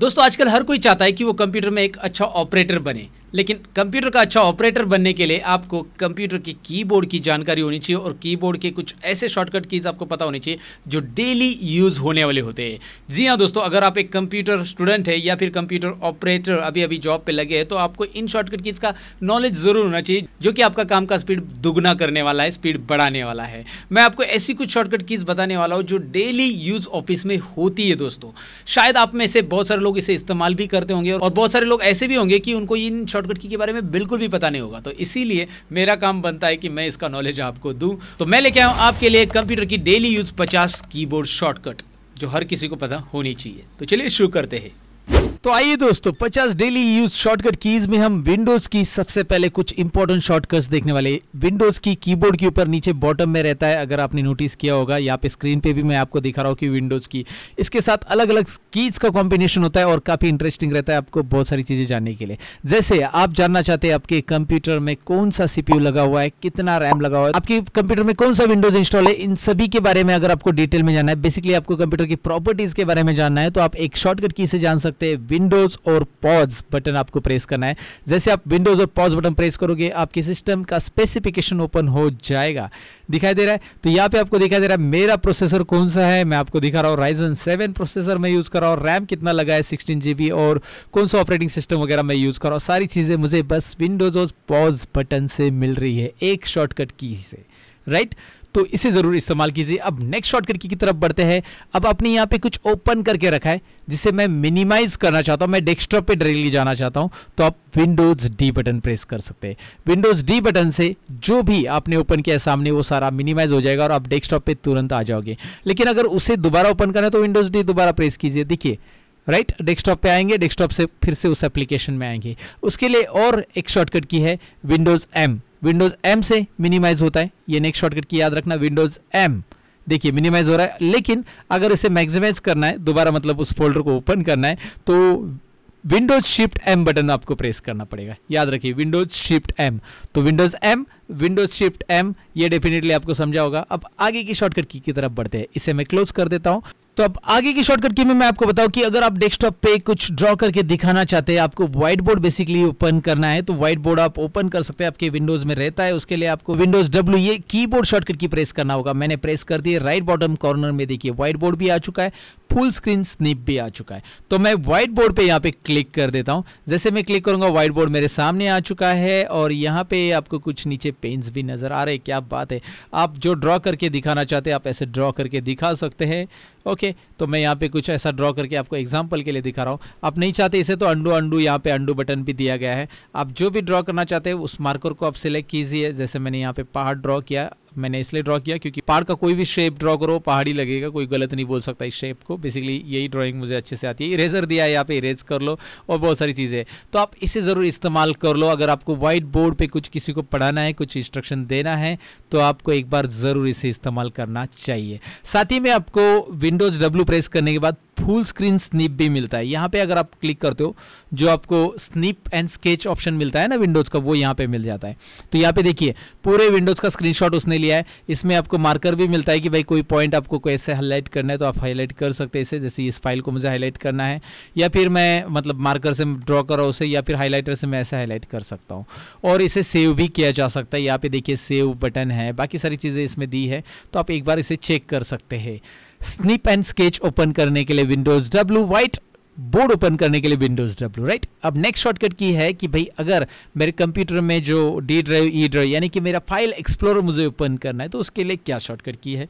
दोस्तों आजकल हर कोई चाहता है कि वो कंप्यूटर में एक अच्छा ऑपरेटर बने लेकिन कंप्यूटर का अच्छा ऑपरेटर बनने के लिए आपको कंप्यूटर के कीबोर्ड की जानकारी होनी चाहिए और कीबोर्ड के कुछ ऐसे शॉर्टकट कीज आपको पता होनी चाहिए जो डेली यूज़ होने वाले होते हैं जी हाँ दोस्तों अगर आप एक कंप्यूटर स्टूडेंट है या फिर कंप्यूटर ऑपरेटर अभी अभी जॉब पे लगे हैं तो आपको इन शॉर्टकट कीज का नॉलेज ज़रूर होना चाहिए जो कि आपका काम का स्पीड दुगना करने वाला है स्पीड बढ़ाने वाला है मैं आपको ऐसी कुछ शॉर्टकट कीज बताने वाला हूँ जो डेली यूज़ ऑफिस में होती है दोस्तों शायद आप में से बहुत सारे लोग इसे इस्तेमाल भी करते होंगे और बहुत सारे लोग ऐसे भी होंगे कि उनको इन शॉर्ट शॉर्टकट की के बारे में बिल्कुल भी पता नहीं होगा तो इसीलिए मेरा काम बनता है कि मैं इसका नॉलेज आपको दूं तो मैं लेके आया हूं आपके लिए कंप्यूटर की डेली यूज़ पचास कीबोर्ड शॉर्टकट जो हर किसी को पता होनी चाहिए तो चलिए शुरू करते हैं तो आइए दोस्तों 50 डेली यूज शॉर्टकट कीज में हम विंडोज की सबसे पहले कुछ इंपॉर्टेंट शॉर्टकट्स देखने वाले विंडोज की कीबोर्ड के ऊपर नीचे बॉटम में रहता है अगर आपने नोटिस किया होगा यहाँ पे स्क्रीन पे भी मैं आपको दिखा रहा हूँ कि विंडोज की इसके साथ अलग अलग कीज का कॉम्बिनेशन होता है और काफ़ी इंटरेस्टिंग रहता है आपको बहुत सारी चीज़ें जानने के लिए जैसे आप जानना चाहते हैं आपके कंप्यूटर में कौन सा सीपीयू लगा हुआ है कितना रैम लगा हुआ है आपके कंप्यूटर में कौन सा विंडोज इंस्टॉल है इन सभी के बारे में अगर आपको डिटेल में जाना है बेसिकली आपको कंप्यूटर की प्रॉपर्टीज़ के बारे में जानना है तो आप एक शॉर्टकट की से जान सकते सकते हैं विंडोज़ और पॉज बटन आपको प्रेस करना है जैसे आप विंडोज़ और पॉज बटन प्रेस करोगे आपके सिस्टम का स्पेसिफिकेशन ओपन हो जाएगा दिखाई दे रहा है तो यहाँ पे आपको दिखाई दे रहा है मेरा प्रोसेसर कौन सा है मैं आपको दिखा रहा हूँ राइजन सेवन प्रोसेसर मैं यूज़ कर रहा हूँ रैम कितना लगा है सिक्सटीन जी और कौन सा ऑपरेटिंग सिस्टम वगैरह मैं यूज़ कर रहा हूँ सारी चीज़ें मुझे बस विंडोज़ और पॉज बटन से मिल रही है एक शॉर्टकट की से राइट right? तो इसे ज़रूर इस्तेमाल कीजिए अब नेक्स्ट शॉर्ट की तरफ बढ़ते हैं अब आपने यहाँ पे कुछ ओपन करके रखा है जिसे मैं मिनिमाइज करना चाहता हूँ मैं डेस्कटॉप पे डायरेक्टली जाना चाहता हूँ तो आप विंडोज़ डी बटन प्रेस कर सकते हैं विंडोज़ डी बटन से जो भी आपने ओपन किया सामने वो सारा मिनिमाइज हो जाएगा और आप डेस्कटॉप पर तुरंत आ जाओगे लेकिन अगर उसे दोबारा ओपन करना है तो विंडोज़ डी दोबारा प्रेस कीजिए देखिए राइट डेस्कटॉप पे आएंगे डेस्कटॉप से फिर से उस एप्लीकेशन में आएंगे उसके लिए और एक शॉर्टकट की है विंडोज़ एम विंडोज एम से मिनिमाइज होता है ये नेक्स्ट शॉर्टकट की याद रखना विंडोज एम देखिए मिनिमाइज हो रहा है लेकिन अगर इसे मैक्सिमाइज करना है दोबारा मतलब उस फोल्डर को ओपन करना है तो विंडोज शिफ्ट एम बटन आपको प्रेस करना पड़ेगा याद रखिए विंडोज शिफ्ट एम तो Windows M Windows shift M ये डेफिनेटली आपको समझा होगा अब आगे की शॉर्टकट की, की तरफ बढ़ते हैं इसे मैं क्लोज कर देता हूं तो अब आगे की शॉर्टकट की में मैं आपको बताऊं कि अगर आप डेस्कटॉप पे कुछ ड्रॉ करके दिखाना चाहते हैं आपको व्हाइट बोर्ड बेसिकली ओपन करना है तो व्हाइट बोर्ड आप ओपन कर सकते हैं आपके विंडोज में रहता है उसके लिए आपको विंडोज डब्ल्यू ये कीबोर्ड शॉर्टकट की प्रेस करना होगा मैंने प्रेस कर दिया राइट बॉटम कॉर्नर में देखिए व्हाइट बोर्ड भी आ चुका है फुल स्क्रीन स्निप भी आ चुका है तो मैं व्हाइट बोर्ड पे यहाँ पे क्लिक कर देता हूँ जैसे मैं क्लिक करूंगा व्हाइट बोर्ड मेरे सामने आ चुका है और यहाँ पे आपको कुछ नीचे पेंस भी नज़र आ रहे क्या बात है आप जो ड्रॉ करके दिखाना चाहते हैं आप ऐसे ड्रॉ करके दिखा सकते हैं ओके तो मैं यहाँ पे कुछ ऐसा ड्रॉ करके आपको एग्जाम्पल के लिए दिखा रहा हूँ आप नहीं चाहते इसे तो अंडू अंडू यहाँ पे अंडू बटन भी दिया गया है आप जो भी ड्रॉ करना चाहते हैं उस मार्कर को आप सिलेक्ट कीजिए जैसे मैंने यहाँ पे पहाड़ ड्रॉ किया मैंने इसलिए ड्रॉ किया क्योंकि पहाड़ का कोई भी शेप ड्रॉ करो पहाड़ी लगेगा कोई गलत नहीं बोल सकता इस शेप को बेसिकली यही ड्रॉइंग मुझे अच्छे से आती है इरेजर दिया है यहाँ पे इरेज कर लो और बहुत सारी चीज़ें तो आप इसे ज़रूर इस्तेमाल कर लो अगर आपको वाइट बोर्ड पर कुछ किसी को पढ़ाना है कुछ इंस्ट्रक्शन देना है तो आपको एक बार ज़रूर इसे इस्तेमाल करना चाहिए साथ ही में आपको विंडोज़ डब्ल्यू प्रेस करने के बाद फुल स्क्रीन स्निप भी मिलता है यहाँ पे अगर आप क्लिक करते हो जो आपको स्निप एंड स्केच ऑप्शन मिलता है ना विंडोज़ का वो यहाँ पे मिल जाता है तो यहाँ पे देखिए पूरे विंडोज़ का स्क्रीनशॉट उसने लिया है इसमें आपको मार्कर भी मिलता है कि भाई कोई पॉइंट आपको कैसे हाईलाइट करना है तो आप हाईलाइट कर सकते हैं इसे जैसे इस फाइल को मुझे हाईलाइट करना है या फिर मैं मतलब मार्कर से ड्रॉ हूँ उसे या फिर हाईलाइटर से मैं ऐसे हाईलाइट कर सकता हूँ और इसे सेव भी किया जा सकता है यहाँ पे देखिए सेव बटन है बाकी सारी चीज़ें इसमें दी है तो आप एक बार इसे चेक कर सकते हैं स्निप एंड स्केच ओपन करने के लिए Windows W white board open करने के लिए विंडोज डब्ल्यू राइट अब नेक्स्ट शॉर्टकट की है कि भाई अगर मेरे कंप्यूटर में जो डी ड्राइव ई ड्राइव यानी कि मेरा फाइल एक्सप्लोरर मुझे ओपन करना है तो उसके लिए क्या शॉर्टकट की है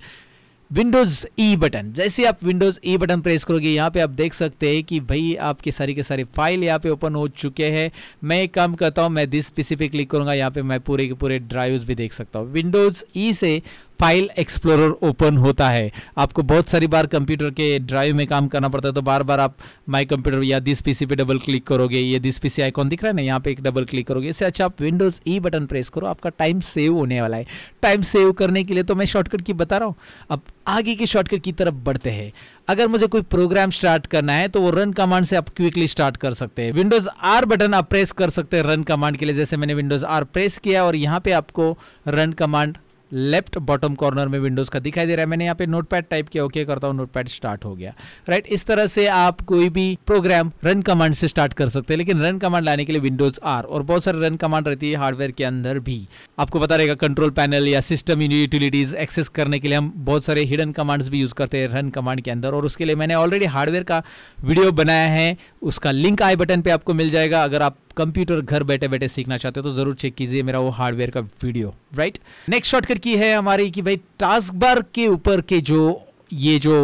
विंडोज़ ई बटन जैसे आप विंडोज़ ई बटन प्रेस करोगे यहाँ पे आप देख सकते हैं कि भाई आपके सारी के सारे फाइल यहाँ पे ओपन हो चुके हैं मैं एक काम करता हूँ मैं दिस स्पेसिफिक क्लिक करूँगा यहाँ पे मैं पूरे के पूरे ड्राइव्स भी देख सकता हूँ विंडोज़ ई e से फाइल एक्सप्लोरर ओपन होता है आपको बहुत सारी बार कंप्यूटर के ड्राइव में काम करना पड़ता है तो बार बार आप माई कंप्यूटर या दिस पीसी पे डबल क्लिक करोगे ये दिस पीसी आइकॉन दिख रहा है ना यहाँ पे एक डबल क्लिक करोगे इससे अच्छा आप विंडोज़ ई बटन प्रेस करो आपका टाइम सेव होने वाला है टाइम सेव करने के लिए तो मैं शॉर्टकट की बता रहा हूँ अब आगे की शॉर्टकट की तरफ बढ़ते हैं अगर मुझे कोई प्रोग्राम स्टार्ट करना है तो वो रन कमांड से आप क्विकली स्टार्ट कर सकते हैं विंडोज आर बटन आप प्रेस कर सकते हैं रन कमांड के लिए जैसे मैंने विंडोज आर प्रेस किया और यहाँ पे आपको run command left bottom corner में विंडोज़ का दिखाई दे रहा है मैंने यहाँ पे नोटपैड टाइप किया ओके करता हूँ नोटपैड स्टार्ट हो गया राइट इस तरह से आप कोई भी प्रोग्राम रन कमांड से स्टार्ट कर सकते हैं लेकिन रन कमांड लाने के लिए विंडोज आर और बहुत सारे रन कमांड रहती है हार्डवेयर के अंदर भी आपको पता रहेगा कंट्रोल पैनल या सिस्टम यूटिलिटीज एक्सेस करने के लिए हम बहुत सारे हिडन कमांड्स भी यूज़ करते हैं रन कमांड के अंदर और उसके लिए मैंने ऑलरेडी हार्डवेयर का वीडियो बनाया है उसका लिंक आई बटन पर आपको मिल जाएगा अगर आप कंप्यूटर घर बैठे बैठे सीखना चाहते हो तो ज़रूर चेक कीजिए मेरा वो हार्डवेयर का video right next shortcut key है हमारी कि भाई टास्क बार के ऊपर के जो ये जो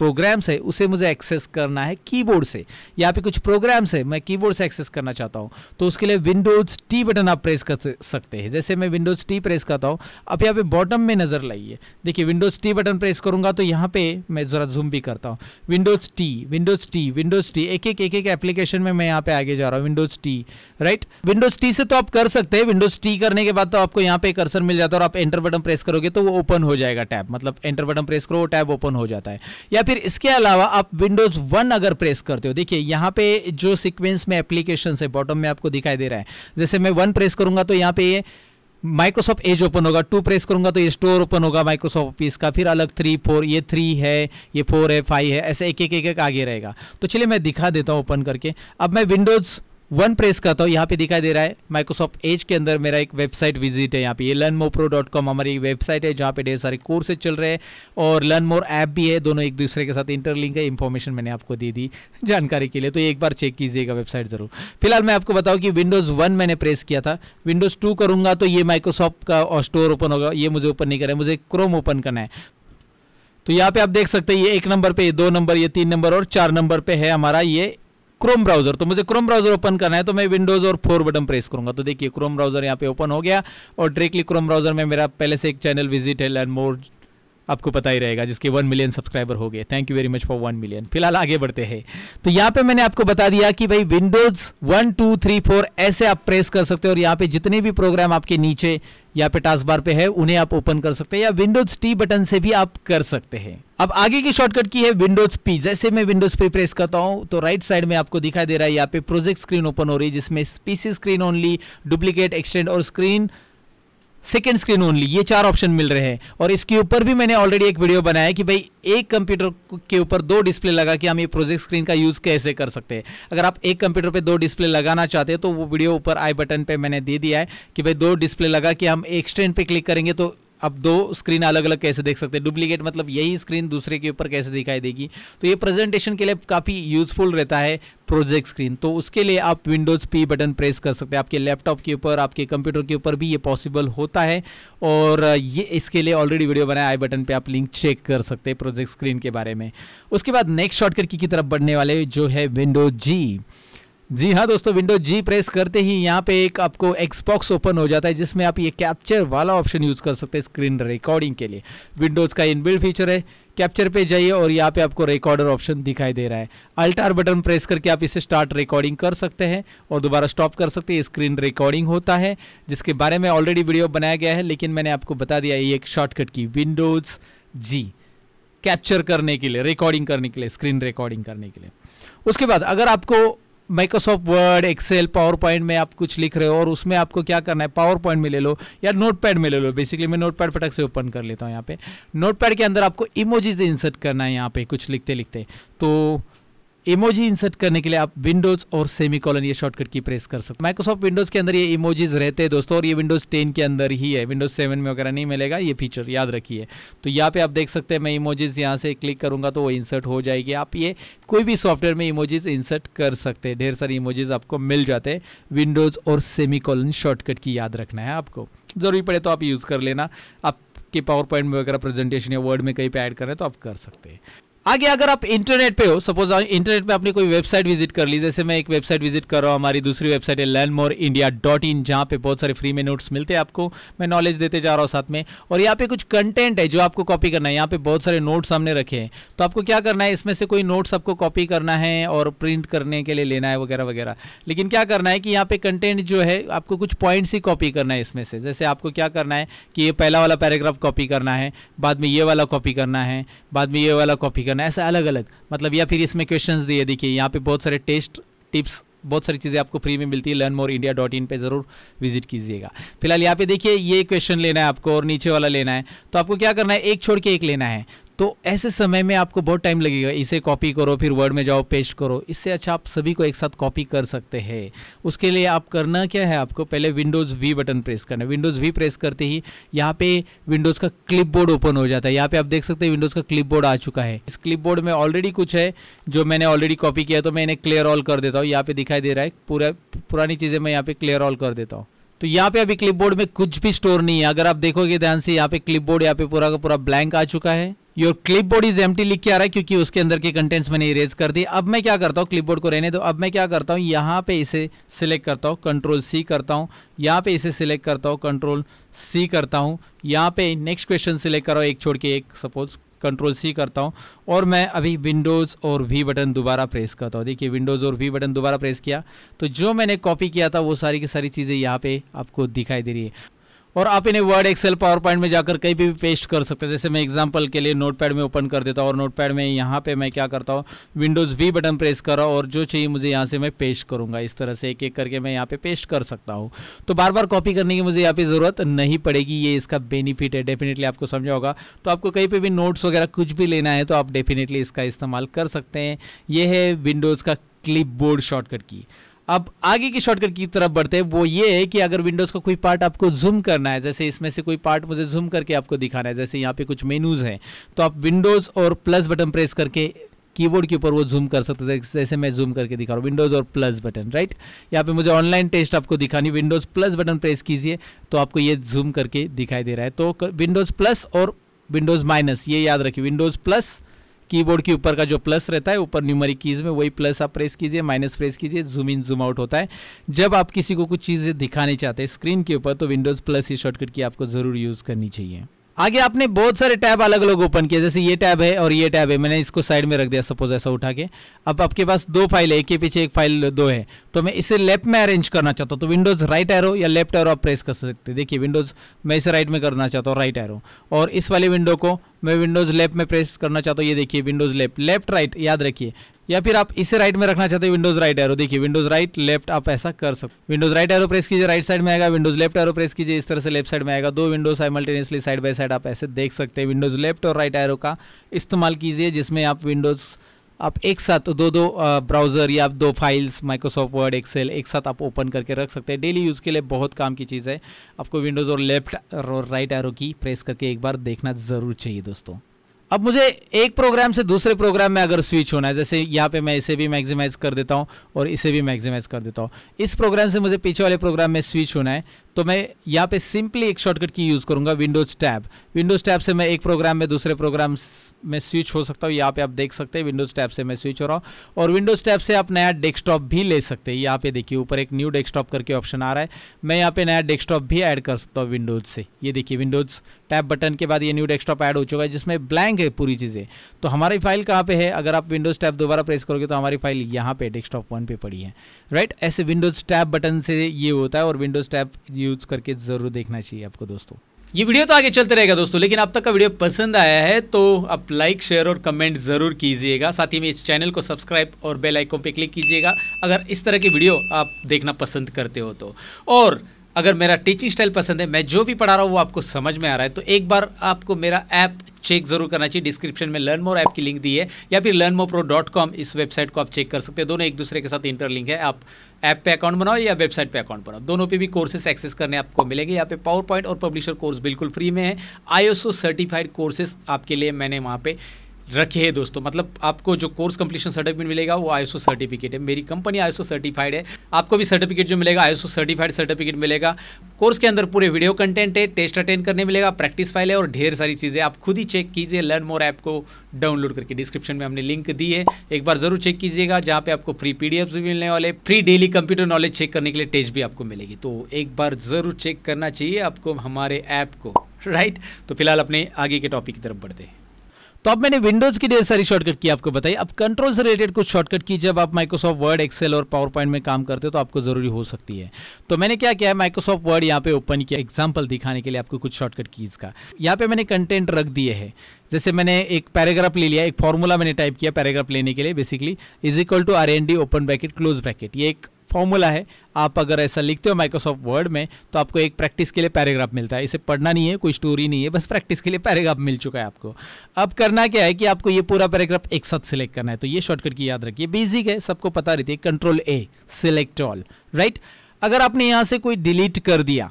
प्रोग्राम्स है उसे मुझे एक्सेस करना है कीबोर्ड से यहाँ पे कुछ प्रोग्राम्स है मैं कीबोर्ड से एक्सेस करना चाहता हूँ तो उसके लिए विंडोज़ टी बटन आप प्रेस कर सकते हैं जैसे मैं विंडोज़ टी प्रेस करता हूँ अब यहाँ पे बॉटम में नज़र लाइए देखिए विंडोज़ टी बटन प्रेस करूंगा तो यहाँ पे मैं ज़रा जूम भी करता हूँ Windows T Windows T Windows T एक एक एक एक एप्लीकेशन में मैं यहाँ पे आगे जा रहा हूँ Windows T right Windows T से तो आप कर सकते हैं विंडोज़ टी करने के बाद तो आपको यहाँ पे कर्सर मिल जाता है और आप एंटर बटन प्रेस करोगे तो वो ओपन हो जाएगा टैब मतलब एंटर बटन प्रेस करो वो टैब ओपन हो जाता है या फिर इसके अलावा आप विंडोज वन अगर प्रेस करते हो देखिए यहां पे जो सिक्वेंस में एप्लीकेशन है बॉटम में आपको दिखाई दे रहा है जैसे मैं वन प्रेस करूंगा तो यहां पे ये माइक्रोसॉफ्ट एज ओपन होगा टू प्रेस करूंगा तो ये स्टोर ओपन होगा माइक्रोसॉफ्ट ऑफिस का फिर अलग थ्री फोर ये थ्री है ये फोर है फाइव है ऐसे एक एक एक एक आगे रहेगा तो चलिए मैं दिखा देता हूँ ओपन करके अब मैं विंडोज़ वन प्रेस करता हूँ यहाँ पे दिखाई दे रहा है माइक्रोसॉफ्ट एज के अंदर मेरा एक वेबसाइट विजिट है यहाँ पे ये learn more pro dot com हमारी वेबसाइट है जहाँ पे ढेर सारे कोर्सेज चल रहे हैं और लर्न मोर ऐप भी है दोनों एक दूसरे के साथ इंटरलिंक है इन्फॉर्मेशन मैंने आपको दे दी जानकारी के लिए तो एक बार चेक कीजिएगा वेबसाइट ज़रूर फिलहाल मैं आपको बताऊँ कि विंडोज़ वन मैंने प्रेस किया था विंडोज़ टू करूँगा तो ये माइक्रोसॉफ्ट का स्टोर ओपन होगा ये मुझे ओपन नहीं करना है मुझे क्रोम ओपन करना है तो यहाँ पे आप देख सकते हैं ये एक नंबर पे ये दो नंबर ये तीन नंबर और चार नंबर पे है हमारा ये क्रोम ब्राउजर तो मुझे क्रोम ब्राउजर ओपन करना है तो मैं विंडोज और फोर बटन प्रेस करूंगा तो देखिए क्रोम ब्राउजर यहाँ पे ओपन हो गया और डायरेक्टली क्रोम ब्राउजर में मेरा पहले से एक चैनल विजिट है लर्न मोर आपको पता ही रहेगा जिसके वन मिलियन सब्सक्राइबर हो गए thank you very much for one million फिलहाल आगे बढ़ते हैं तो यहाँ पे मैंने आपको बता दिया कि भाई Windows one two three four ऐसे आप प्रेस कर सकते हो और यहाँ पे जितने भी प्रोग्राम आपके नीचे यहाँ पे टास्क बार पे है उन्हें आप ओपन कर सकते हैं या विंडोज टी बटन से भी आप कर सकते हैं अब आगे की शॉर्टकट की है विंडोज पी जैसे मैं विंडोज पी प्रेस करता हूं तो राइट साइड में आपको दिखाई दे रहा है यहाँ पे प्रोजेक्ट स्क्रीन ओपन हो रही है जिसमें PC screen only duplicate extend और स्क्रीन सेकेंड स्क्रीन ओनली ये चार ऑप्शन मिल रहे हैं और इसके ऊपर भी मैंने ऑलरेडी एक वीडियो बनाया है कि भाई एक कंप्यूटर के ऊपर दो डिस्प्ले लगा कि हम ये प्रोजेक्ट स्क्रीन का यूज़ कैसे कर सकते हैं अगर आप एक कंप्यूटर पे दो डिस्प्ले लगाना चाहते हैं तो वो वीडियो ऊपर आई बटन पे मैंने दे दिया है कि भाई दो डिस्प्ले लगा कि हम एक्सटेंड पे क्लिक करेंगे तो अब दो स्क्रीन अलग अलग कैसे देख सकते हैं डुप्लीकेट मतलब यही स्क्रीन दूसरे के ऊपर कैसे दिखाई देगी तो ये प्रेजेंटेशन के लिए काफ़ी यूजफुल रहता है प्रोजेक्ट स्क्रीन तो उसके लिए आप विंडोज़ पी बटन प्रेस कर सकते हैं आपके लैपटॉप के ऊपर आपके कंप्यूटर के ऊपर भी ये पॉसिबल होता है और ये इसके लिए ऑलरेडी वीडियो बनाया आई बटन पे आप लिंक चेक कर सकते हैं प्रोजेक्ट स्क्रीन के बारे में उसके बाद नेक्स्ट शॉर्टकट की तरफ बढ़ने वाले जो है विंडोज जी जी हाँ दोस्तों विंडो जी प्रेस करते ही यहाँ पे एक आपको एक्सबॉक्स ओपन हो जाता है जिसमें आप ये कैप्चर वाला ऑप्शन यूज़ कर सकते हैं स्क्रीन रिकॉर्डिंग के लिए विंडोज़ का इनबिल्ड फीचर है कैप्चर पे जाइए और यहाँ पे आपको रिकॉर्डर ऑप्शन दिखाई दे रहा है अल्टार बटन प्रेस करके आप इसे स्टार्ट रिकॉर्डिंग कर सकते हैं और दोबारा स्टॉप कर सकते हैं स्क्रीन रिकॉर्डिंग होता है जिसके बारे में ऑलरेडी वीडियो बनाया गया है लेकिन मैंने आपको बता दिया ये एक शॉर्टकट की विंडोज़ जी कैप्चर करने के लिए रिकॉर्डिंग करने के लिए स्क्रीन रिकॉर्डिंग करने के लिए उसके बाद अगर आपको Microsoft Word Excel power point में आप कुछ लिख रहे हो और उसमें आपको क्या करना है पावर पॉइंट में ले लो या नोट पैड में ले लो बेसिकली मैं नोट पैड फटक से ओपन कर लेता हूँ यहाँ पे नोट पैड के अंदर आपको इमोजीज इंसर्ट करना है यहाँ पे कुछ लिखते लिखते तो इमोजी इंसर्ट करने के लिए आप विंडोज और सेमी कॉलन ये शॉर्टकट की प्रेस कर सकते माइक्रोसॉफ्ट विंडोज के अंदर ये इमोजीज रहते हैं दोस्तों और ये विंडोज टेन के अंदर ही है विंडोज सेवन में वगैरह नहीं मिलेगा ये फीचर याद रखिए तो यहाँ पे आप देख सकते हैं मैं इमोजीज यहाँ से क्लिक करूंगा तो वो इंसर्ट हो जाएगी आप ये कोई भी सॉफ्टवेयर में इमोजीज इंसर्ट कर सकते हैं ढेर सारी इमोजीज आपको मिल जाते हैं विंडोज और सेमी कॉलन शॉर्टकट की याद रखना है आपको ज़रूरी पड़े तो आप यूज़ कर लेना आपके पावर पॉइंट में वगैरह प्रेजेंटेशन या वर्ड में कहीं पर ऐड करें तो आप कर सकते हैं आगे अगर आप इंटरनेट पे हो सपोज इंटरनेट पे आपने कोई वेबसाइट विजिट कर ली जैसे मैं एक वेबसाइट विजिट कर रहा हूँ हमारी दूसरी वेबसाइट है learn more India dot in जहाँ पे बहुत सारे फ्री में नोट्स मिलते हैं आपको मैं नॉलेज देते जा रहा हूँ साथ में और यहाँ पे कुछ कंटेंट है जो आपको कॉपी करना है यहाँ पे बहुत सारे नोट्स सामने रखे हैं तो आपको क्या करना है इसमें से कोई नोट्स आपको कॉपी करना है और प्रिंट करने के लिए लेना है वगैरह वगैरह लेकिन क्या करना है कि यहाँ पे कंटेंट जो है आपको कुछ पॉइंट्स ही कॉपी करना है इसमें से जैसे आपको क्या करना है कि ये पहला वाला पैराग्राफ कॉपी करना है बाद में ये वाला कॉपी करना है बाद में ये वाला कॉपी करना करना है ऐसा अलग अलग मतलब या फिर इसमें क्वेश्चन दिए देखिए यहाँ पे बहुत सारे टेस्ट टिप्स बहुत सारी चीज़ें आपको फ्री में मिलती है learn more India dot in पर ज़रूर विजिट कीजिएगा फिलहाल यहाँ पे देखिए ये क्वेश्चन लेना है आपको और नीचे वाला लेना है तो आपको क्या करना है एक छोड़ के एक लेना है तो ऐसे समय में आपको बहुत टाइम लगेगा इसे कॉपी करो फिर वर्ड में जाओ पेस्ट करो इससे अच्छा आप सभी को एक साथ कॉपी कर सकते हैं उसके लिए आप करना क्या है आपको पहले विंडोज़ वी बटन प्रेस करना है विंडोज़ वी प्रेस करते ही यहाँ पे विंडोज़ का क्लिप ओपन हो जाता है यहाँ पे आप देख सकते हैं विंडोज़ का क्लिप आ चुका है इस क्लिप में ऑलरेडी कुछ है जो मैंने ऑलरेडी कॉपी किया तो मैं इन्हें क्लियर ऑल कर देता हूँ यहाँ पे दिखाई दे रहा है पूरा पुरानी चीज़ें मैं यहाँ पे क्लियर ऑल कर देता हूँ तो यहाँ पे अभी क्लिपबोर्ड में कुछ भी स्टोर नहीं है अगर आप देखोगे ध्यान से यहाँ पे क्लिपबोर्ड यहाँ पे पूरा का पूरा ब्लैंक आ चुका है योर क्लिप बोर्ड इज एम लिख के आ रहा है क्योंकि उसके अंदर के कंटेंट्स मैंने इरेज कर दी अब मैं क्या करता हूँ क्लिप बोर्ड को रहने दो अब मैं क्या करता हूँ यहाँ पे इसे सिलेक्ट करता हूँ कंट्रोल सी करता हूँ यहाँ पे इसे सिलेक्ट करता हूँ कंट्रोल सी करता हूँ यहाँ पे नेक्स्ट क्वेश्चन सिलेक्ट कराओ एक छोड़ के एक सपोज कंट्रोल सी करता हूँ और मैं अभी विंडोज़ और वी बटन दोबारा प्रेस करता हूँ देखिए विंडोज़ और वी बटन दोबारा प्रेस किया तो जो मैंने कॉपी किया था वो सारी की सारी चीज़ें यहाँ पर आपको दिखाई दे रही है और आप इन्हें वर्ड एक्सेल पावर पॉइंट में जाकर कहीं भी पेस्ट कर सकते हैं जैसे मैं एग्जांपल के लिए नोटपैड में ओपन कर देता हूँ और नोटपैड में यहाँ पे मैं क्या करता हूँ विंडोज़ वी बटन प्रेस करो और जो चाहिए मुझे यहाँ से मैं पेस्ट करूँगा इस तरह से एक एक करके मैं यहाँ पे पेस्ट कर सकता हूँ तो बार बार कॉपी करने की मुझे यहाँ पर ज़रूरत नहीं पड़ेगी ये इसका बेनिफिट है डेफिनेटली आपको समझा होगा तो आपको कहीं पर भी नोट्स वगैरह कुछ भी लेना है तो आप डेफिनेटली इसका इस्तेमाल कर सकते हैं ये है विंडोज़ का क्लिप बोर्ड शॉर्टकट की अब आगे की शॉर्टकट की तरफ बढ़ते हैं वो ये है कि अगर विंडोज़ का कोई पार्ट आपको जूम करना है जैसे इसमें से कोई पार्ट मुझे जूम करके आपको दिखाना है जैसे यहाँ पे कुछ मेनूज़ हैं तो आप विंडोज़ और प्लस बटन प्रेस करके कीबोर्ड के ऊपर वो जूम कर सकते थे जैसे मैं जूम करके दिखा रहा हूँ विंडोज़ और प्लस बटन राइट यहाँ पे मुझे ऑनलाइन टेस्ट आपको दिखानी विंडोज़ प्लस बटन प्रेस कीजिए तो आपको ये जूम करके दिखाई दे रहा है तो विंडोज़ प्लस और विंडोज़ माइनस ये याद रखिए विंडोज़ प्लस कीबोर्ड के ऊपर का जो प्लस रहता है ऊपर न्यूमरिक कीज़ में वही प्लस आप प्रेस कीजिए माइनस प्रेस कीजिए जूम इन जूम आउट होता है जब आप किसी को कुछ चीज़ें दिखाने चाहते हैं स्क्रीन के ऊपर तो विंडोज़ प्लस ये शॉर्टकट की आपको ज़रूर यूज़ करनी चाहिए आगे आपने बहुत सारे टैब अलग अलग ओपन किए जैसे ये टैब है और ये टैब है मैंने इसको साइड में रख दिया सपोज ऐसा उठा के अब आपके पास दो फाइल है एक के पीछे एक फाइल दो है तो मैं इसे लेफ्ट में अरेंज करना चाहता हूँ तो विंडोज़ राइट एरो या लेफ्ट एरो आप प्रेस कर सकते हैं देखिए विंडोज़ मैं इसे राइट में करना चाहता हूँ राइट एरो और इस वाले विंडो को मैं विंडोज़ लेफ्ट में प्रेस करना चाहता हूँ ये देखिए विंडोज़ लेफ्ट लेफ्ट राइट याद रखिए या फिर आप इसे राइट में रखना चाहते हो विंडोज़ राइट एरो देखिए विंडोज़ राइट लेफ्ट आप ऐसा कर सकते विंडोज़ राइट एरो प्रेस कीजिए राइट साइड में आएगा विंडोज़ लेफ्ट एरो प्रेस कीजिए इस तरह से लेफ्ट साइड में आएगा दो windows simultaneously side by side आप ऐसे देख सकते हैं विंडोज़ लेफ्ट और राइट एरो का इस्तेमाल कीजिए जिसमें आप विंडोज़ आप एक साथ दो दो ब्राउज़र या दो फाइल्स माइक्रोसॉफ्ट वर्ड एक्सेल एक साथ आप ओपन करके रख सकते हैं डेली यूज़ के लिए बहुत काम की चीज़ है आपको विंडोज़ और लेफ्ट और राइट एरो की प्रेस करके एक बार देखना ज़रूर चाहिए दोस्तों अब मुझे एक प्रोग्राम से दूसरे प्रोग्राम में अगर स्विच होना है जैसे यहाँ पे मैं इसे भी मैक्सिमाइज कर देता हूँ और इसे भी मैक्सिमाइज कर देता हूँ इस प्रोग्राम से मुझे पीछे वाले प्रोग्राम में स्विच होना है तो मैं यहाँ पे सिंपली एक शॉर्टकट की यूज़ करूँगा विंडोज़ टैब विंडोज़ टैब से मैं एक प्रोग्राम में दूसरे प्रोग्राम में स्विच हो सकता हूँ यहाँ पे आप देख सकते हैं विंडोज़ टैब से मैं स्विच हो रहा हूँ और विंडोज़ टैब से आप नया डेस्कटॉप भी ले सकते हैं यहाँ पे देखिए ऊपर एक न्यू डेस्कटॉप करके ऑप्शन आ रहा है मैं यहाँ पे नया डेस्कटॉप भी ऐड कर सकता हूँ विंडोज़ से ये देखिए विंडोज़ टैब बटन के बाद ये न्यू डेस्कटॉप ऐड हो चुका है जिसमें ब्लैंक है पूरी चीज़ें तो हमारी फाइल कहाँ पे है अगर आप विंडोज़ टैब दोबारा प्रेस करोगे तो हमारी फाइल यहाँ पे डेस्कटॉप वन पे पड़ी है राइट ऐसे विंडोज़ टैब बटन से ये होता है और विंडोज़ टैब यूज़ करके ज़रूर देखना चाहिए आपको दोस्तों ये वीडियो तो आगे चलते रहेगा दोस्तों लेकिन अब तक का वीडियो पसंद आया है तो आप लाइक शेयर और कमेंट जरूर कीजिएगा साथ ही में इस चैनल को सब्सक्राइब और बेल आइकन पे क्लिक कीजिएगा अगर इस तरह की वीडियो आप देखना पसंद करते हो तो और अगर मेरा टीचिंग स्टाइल पसंद है मैं जो भी पढ़ा रहा हूँ वो आपको समझ में आ रहा है तो एक बार आपको मेरा ऐप चेक जरूर करना चाहिए डिस्क्रिप्शन में लर्न मोर ऐप की लिंक दी है या फिर learn more pro dot com इस वेबसाइट को आप चेक कर सकते हैं दोनों एक दूसरे के साथ इंटरलिंक है आप ऐप पे अकाउंट बनाओ या वेबसाइट पे अकाउंट बनाओ दोनों पे भी कोर्सेज एक्सेस करने आपको मिलेंगे यहाँ पे पावर पॉइंट और पब्लिशर कोर्स बिल्कुल फ्री में है आई सर्टिफाइड कोर्सेज आपके लिए मैंने वहाँ पे रखे हैं दोस्तों मतलब आपको जो कोर्स कंप्लीशन सर्टिफिकेट मिलेगा वो आईएसओ सर्टिफिकेट है मेरी कंपनी आईएसओ सर्टिफाइड है आपको भी सर्टिफिकेट जो मिलेगा आईएसओ सर्टिफाइड सर्टिफिकेट मिलेगा कोर्स के अंदर पूरे वीडियो कंटेंट है टेस्ट अटेंड करने मिलेगा प्रैक्टिस फाइल है और ढेर सारी चीज़ें आप खुद ही चेक कीजिए लर्न मोर ऐप को डाउनलोड करके डिस्क्रिप्शन में हमने लिंक दी है एक बार ज़रूर चेक कीजिएगा जहाँ पे आपको फ्री पी भी मिलने वाले free daily computer knowledge check करने के लिए टेस्ट भी आपको मिलेगी तो एक बार ज़रूर चेक करना चाहिए आपको हमारे ऐप को राइट तो फिलहाल अपने आगे के टॉपिक की तरफ बढ़ते हैं तो अब मैंने विंडोज की ढेर सारी शॉर्टकट की आपको बताई अब कंट्रोल से रिलेटेड कुछ शॉर्टकट की जब आप माइक्रोसॉफ्ट वर्ड एक्सेल और पावर पॉइंट में काम करते हो तो आपको जरूरी हो सकती है तो मैंने क्या किया है माइक्रोसॉफ्ट वर्ड यहाँ पे ओपन किया एग्जाम्पल दिखाने के लिए आपको कुछ शॉर्टकट कीज का यहाँ पे मैंने कंटेंट रख दिए है जैसे मैंने एक पैराग्राफ ले लिया एक फॉर्मूला मैंने टाइप किया पैराग्राफ लेने के लिए basically is equal to R N D open bracket close bracket ये एक फॉर्मूला है आप अगर ऐसा लिखते हो माइक्रोसॉफ्ट वर्ड में तो आपको एक प्रैक्टिस के लिए पैराग्राफ मिलता है इसे पढ़ना नहीं है कोई स्टोरी नहीं है बस प्रैक्टिस के लिए पैराग्राफ मिल चुका है आपको अब करना क्या है कि आपको ये पूरा पैराग्राफ एक साथ सिलेक्ट करना है तो ये शॉर्टकट की याद रखिए बेसिक है सबको पता रहती है control A select all right अगर आपने यहाँ से कोई डिलीट कर दिया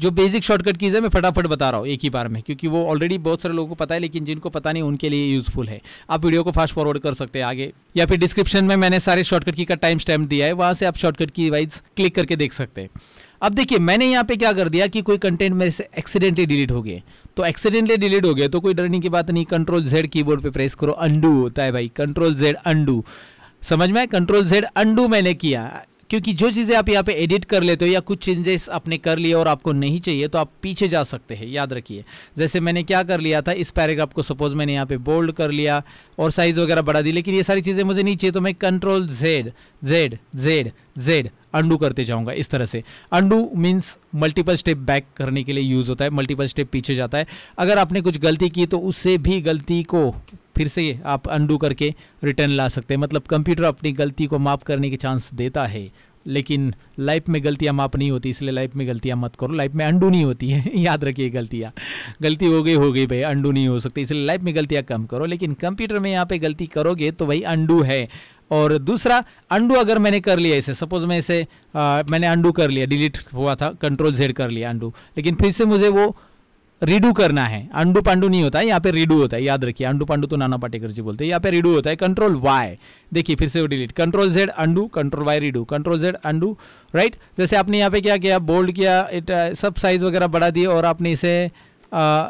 जो बेसिक शॉर्टकट कीज़ है मैं फटाफट बता रहा हूँ एक ही बार में क्योंकि वो ऑलरेडी बहुत सारे लोगों को पता है लेकिन जिनको पता नहीं उनके लिए यूज़फुल है आप वीडियो को फास्ट फॉरवर्ड कर सकते हैं आगे या फिर डिस्क्रिप्शन में मैंने सारे शॉर्टकट की का टाइम स्टैम्प दिया है वहाँ से आप शॉर्टकट की वाइज क्लिक करके देख सकते हैं अब देखिए मैंने यहाँ पे क्या कर दिया कि कोई कंटेंट मेरे से एक्सीडेंटली डिलीट हो गए तो एक्सीडेंटली डिलीट हो गए तो कोई डरने की बात नहीं कंट्रोल जेड कीबोर्ड पे प्रेस करो अंडू होता है भाई कंट्रोल जेड अंडू समझ में कंट्रोल जेड अंडू मैंने किया क्योंकि जो चीज़ें आप यहाँ पे एडिट कर लेते हो या कुछ चेंजेस आपने कर लिए और आपको नहीं चाहिए तो आप पीछे जा सकते हैं याद रखिए जैसे मैंने क्या कर लिया था इस पैराग्राफ को सपोज मैंने यहाँ पे बोल्ड कर लिया और साइज़ वगैरह बढ़ा दी लेकिन ये सारी चीज़ें मुझे नहीं चाहिए तो मैं control Z Z Z Z undo करते जाऊंगा इस तरह से undo means multiple step back करने के लिए यूज़ होता है मल्टीपल स्टेप पीछे जाता है अगर आपने कुछ गलती की तो उससे भी गलती को फिर से आप अंडू करके रिटर्न ला सकते हैं मतलब कंप्यूटर अपनी गलती को माफ़ करने के चांस देता है लेकिन लाइफ में गलतियाँ माफ नहीं होती इसलिए लाइफ में गलतियाँ मत करो लाइफ में अंडू नहीं होती है याद रखिए गलतियाँ गलती हो गई हो गई भाई अंडू नहीं हो सकती इसलिए लाइफ में गलतियाँ कम करो लेकिन कंप्यूटर में यहाँ पे गलती करोगे तो भाई अंडू है और दूसरा अंडू अगर मैंने कर लिया इसे सपोज मैं इसे आ, मैंने अंडू कर लिया डिलीट हुआ था कंट्रोल जेड कर लिया अंडू लेकिन फिर से मुझे वो रिडू करना है अंडू पांडू नहीं होता है यहाँ पे रिडू होता है याद रखिए अंडू पांडू तो नाना पाटेकर जी बोलते हैं यहाँ पे रिडू होता है कंट्रोल वाई देखिए फिर से वो delete control Z undo control Y redo control Z undo right जैसे आपने यहाँ पे क्या किया बोल्ड किया इट uh, सब साइज वगैरह बढ़ा दिए और आपने इसे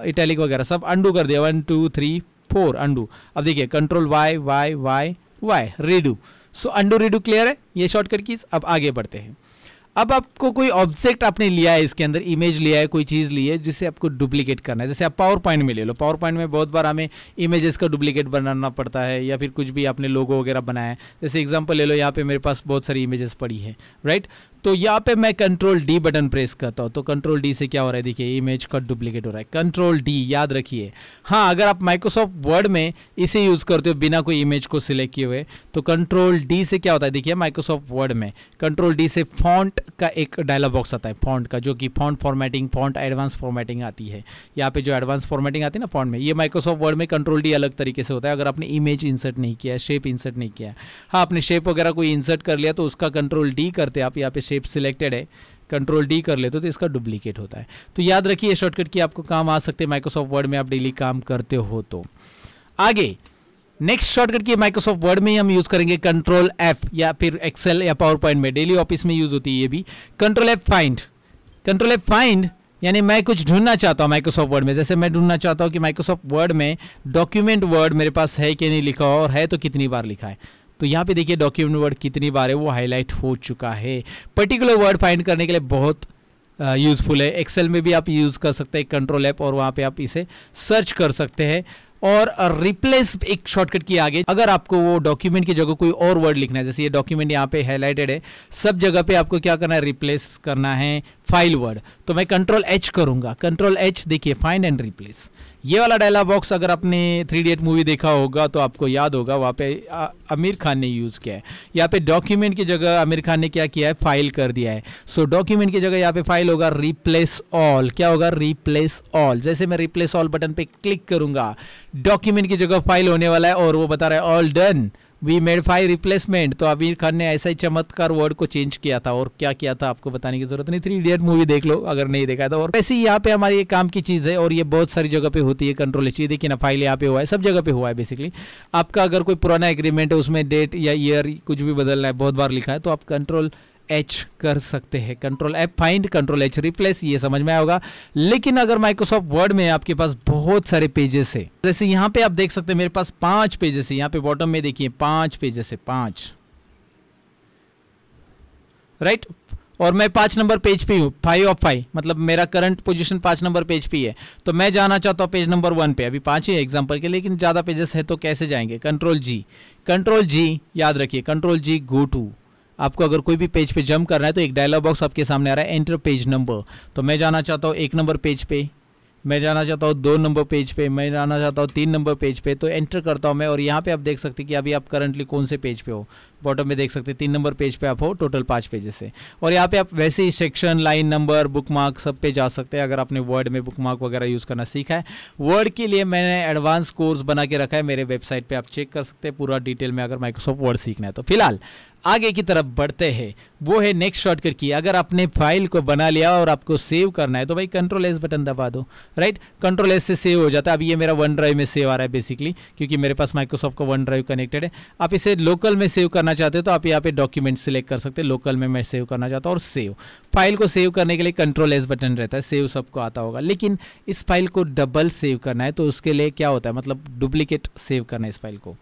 इटैलिक uh, वगैरह सब अंडू कर दिया one two three four undo अब देखिए control Y Y Y Y redo so undo redo clear है ये शॉर्टकट कीज अब आगे बढ़ते हैं अब आपको कोई ऑब्जेक्ट आपने लिया है इसके अंदर इमेज लिया है कोई चीज़ ली है जिसे आपको डुप्लीकेट करना है जैसे आप पावर पॉइंट में ले लो पावर पॉइंट में बहुत बार हमें इमेजेस का डुप्लीकेट बनाना पड़ता है या फिर कुछ भी आपने लोगो वगैरह बनाया है जैसे एग्जाम्पल ले लो यहाँ पे मेरे पास बहुत सारी इमेजेस पड़ी है राइट तो यहाँ पे मैं कंट्रोल डी बटन प्रेस करता हूँ तो कंट्रोल डी से क्या हो रहा है देखिए इमेज का डुप्लीकेट हो रहा है कंट्रोल डी याद रखिए हाँ अगर आप माइक्रोसॉफ्ट वर्ड में इसे यूज़ करते हो बिना कोई इमेज को सिलेक्ट किए हुए तो कंट्रोल डी से क्या होता है देखिए माइक्रोसॉफ्ट वर्ड में कंट्रोल डी से फॉन्ट का एक डायलॉग बॉक्स आता है फॉन्ट का जो कि font formatting font advance formatting आती है यहाँ पे जो एडवांस फॉर्मेटिंग आती है ना फॉन्ट में ये माइक्रोसॉफ्ट वर्ड में कंट्रोल डी अलग तरीके से होता है अगर आपने इमेज इंसर्ट नहीं किया शेप इंसर्ट नहीं किया हाँ आपने शेप वगैरह कोई इंसर्ट कर लिया तो उसका कंट्रोल डी करते आप यहाँ पे शेप शेप सिलेक्टेड है कंट्रोल डी कर लेते हो तो इसका डुप्लीकेट होता है तो याद रखिए शॉर्टकट की आपको काम आ सकते हैं माइक्रोसॉफ्ट वर्ड में आप डेली काम करते हो तो आगे next shortcut key Microsoft Word में ही हम यूज़ करेंगे कंट्रोल एफ या फिर एक्सेल या पावर पॉइंट में डेली ऑफिस में यूज़ होती है ये भी control F find control F find यानी मैं कुछ ढूंढना चाहता हूँ माइक्रोसॉफ्ट वर्ड में जैसे मैं ढूंढना चाहता हूँ कि माइक्रोसॉफ्ट वर्ड में डॉक्यूमेंट वर्ड मेरे पास है कि नहीं लिखा और है तो कितनी बार लिखा है तो यहाँ पे देखिए डॉक्यूमेंट वर्ड कितनी बार है वो हाईलाइट हो चुका है पर्टिकुलर वर्ड फाइंड करने के लिए बहुत यूज़फुल है एक्सेल में भी आप यूज़ कर सकते हैं कंट्रोल ऐप और वहाँ पे आप इसे सर्च कर सकते हैं और रिप्लेस एक शॉर्टकट की आगे अगर आपको वो डॉक्यूमेंट की जगह कोई और वर्ड लिखना है जैसे ये डॉक्यूमेंट यहाँ पे हाईलाइटेड है सब जगह पे आपको क्या करना है रिप्लेस करना है फाइल वर्ड तो मैं कंट्रोल एच करूँगा कंट्रोल एच देखिए फाइंड एंड रिप्लेस ये वाला डायलॉग बॉक्स अगर आपने थ्री इडियट मूवी देखा होगा तो आपको याद होगा वहाँ पे आमिर खान ने यूज़ किया है यहाँ पे डॉक्यूमेंट की जगह आमिर खान ने क्या किया है फाइल कर दिया है सो so, डॉक्यूमेंट की जगह यहाँ पे फाइल होगा रिप्लेस ऑल क्या होगा रिप्लेस ऑल जैसे मैं रिप्लेस ऑल बटन पर क्लिक करूँगा डॉक्यूमेंट की जगह फाइल होने वाला है और वो बता रहा है all done we made five replacement तो अभी खान ने ऐसा ही चमत्कार वर्ड को चेंज किया था और क्या किया था आपको बताने की जरूरत नहीं थ्री इडियट मूवी देख लो अगर नहीं देखा था तो। और वैसे ही यहाँ पे हमारी एक काम की चीज़ है और ये बहुत सारी जगह पे होती है कंट्रोल एच देखिए ना फाइल यहाँ पे हुआ है सब जगह पे हुआ है बेसिकली आपका अगर कोई पुराना एग्रीमेंट है उसमें डेट या ईयर कुछ भी बदलना है बहुत बार लिखा है तो आप कंट्रोल एच कर सकते हैं control F find control H replace ये समझ में आएगा लेकिन अगर माइक्रोसॉफ्ट वर्ड में आपके पास बहुत सारे पेजेस है जैसे यहाँ पे आप देख सकते हैं मेरे पास पांच पेजेस है यहाँ पे बॉटम में देखिए पांच पेजेस है पांच राइट और मैं पांच नंबर पेज पे हूँ फाइव ऑफ फाइव मतलब मेरा करंट पोजीशन पांच नंबर पेज पे है तो मैं जाना चाहता हूँ पेज नंबर वन पे अभी पांच ही एग्जाम्पल के लेकिन ज़्यादा पेजेस है तो कैसे जाएंगे कंट्रोल जी कंट्रोल जी याद रखिए कंट्रोल जी गो टू आपको अगर कोई भी पेज पे जम्प करना है तो एक डायलॉग बॉक्स आपके सामने आ रहा है एंटर पेज नंबर तो मैं जाना चाहता हूँ एक नंबर पेज पे मैं जाना चाहता हूँ दो नंबर पेज पे मैं जाना चाहता हूँ तीन नंबर पेज पे तो एंटर करता हूँ मैं और यहाँ पे आप देख सकते हैं कि अभी आप करंटली कौन से पेज पे हो बॉटम में देख सकते हैं तीन नंबर पेज पे आप हो टोटल पाँच पेजेस से और यहाँ पे आप वैसे ही section line number bookmark सब पे जा सकते हैं अगर आपने वर्ड में बुक मार्क वगैरह यूज़ करना सीखा है वर्ड के लिए मैंने एडवांस कोर्स बना के रखा है मेरे वेबसाइट पर आप चेक कर सकते हैं पूरा डिटेल में अगर माइक्रोसॉफ्ट वर्ड सीखना है तो फिलहाल आगे की तरफ बढ़ते हैं वो है नेक्स्ट शॉर्टकट की अगर आपने फाइल को बना लिया और आपको सेव करना है तो भाई कंट्रोल एस बटन दबा दो राइट कंट्रोल एस से सेव हो जाता है अब ये मेरा वन ड्राइव में सेव आ रहा है बेसिकली क्योंकि मेरे पास माइक्रोसॉफ्ट का वन ड्राइव कनेक्टेड है आप इसे लोकल में सेव करना चाहते हो तो आप यहाँ पे डॉक्यूमेंट सेलेक्ट कर सकते हैं लोकल में मैं सेव करना चाहता हूँ और सेव फाइल को सेव करने के लिए कंट्रोल एस बटन रहता है सेव सबको आता होगा लेकिन इस फाइल को डबल सेव करना है तो उसके लिए क्या होता है मतलब डुप्लीकेट सेव करना है इस फाइल को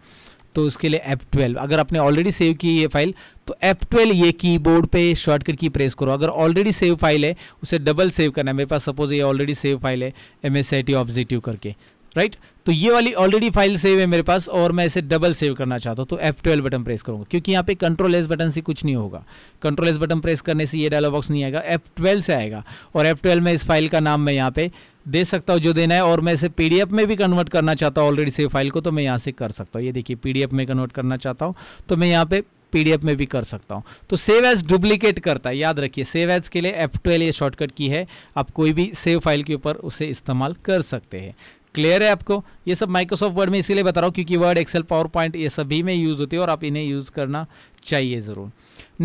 तो उसके लिए F12 ट्वेल्व अगर आपने ऑलरेडी सेव की ये फाइल तो F12 ट्वेल्व ये कीबोर्ड पे शॉर्टकट की प्रेस करो अगर ऑलरेडी सेव फाइल है उसे डबल सेव करना है मेरे पास सपोज ये ऑलरेडी सेव फाइल है M S I T objective करके राइट right? तो ये वाली ऑलरेडी फाइल सेव है मेरे पास और मैं इसे डबल सेव करना चाहता हूँ तो एफ ट्वेल्व बटन प्रेस करूँगा क्योंकि यहाँ पे कंट्रोल एस बटन से कुछ नहीं होगा कंट्रोल एस बटन प्रेस करने से ये डायलॉग बॉक्स नहीं आएगा एफ ट्वेल्व से आएगा और एफ ट्वेल्व में इस फाइल का नाम मैं यहाँ पे दे सकता हूँ जो देना है और मैं इसे पी में भी कन्वर्ट करना चाहता हूँ ऑलरेडी सेव फाइल को तो मैं यहाँ से कर सकता हूँ ये देखिए पी में कन्वर्ट करना चाहता हूँ तो मैं यहाँ पे पीडीएफ में भी कर सकता हूँ तो सेव एज डुप्लीकेट करता है याद रखिए सेव एज के लिए एफ ट्वेल्व ये शॉर्टकट की है आप कोई भी सेव फाइल के ऊपर उसे इस्तेमाल कर सकते हैं क्लियर है आपको ये सब माइक्रोसॉफ्ट वर्ड में इसीलिए बता रहा हूँ क्योंकि वर्ड एक्सेल पावर पॉइंट ये सभी में यूज़ होती है और आप इन्हें यूज़ करना चाहिए ज़रूर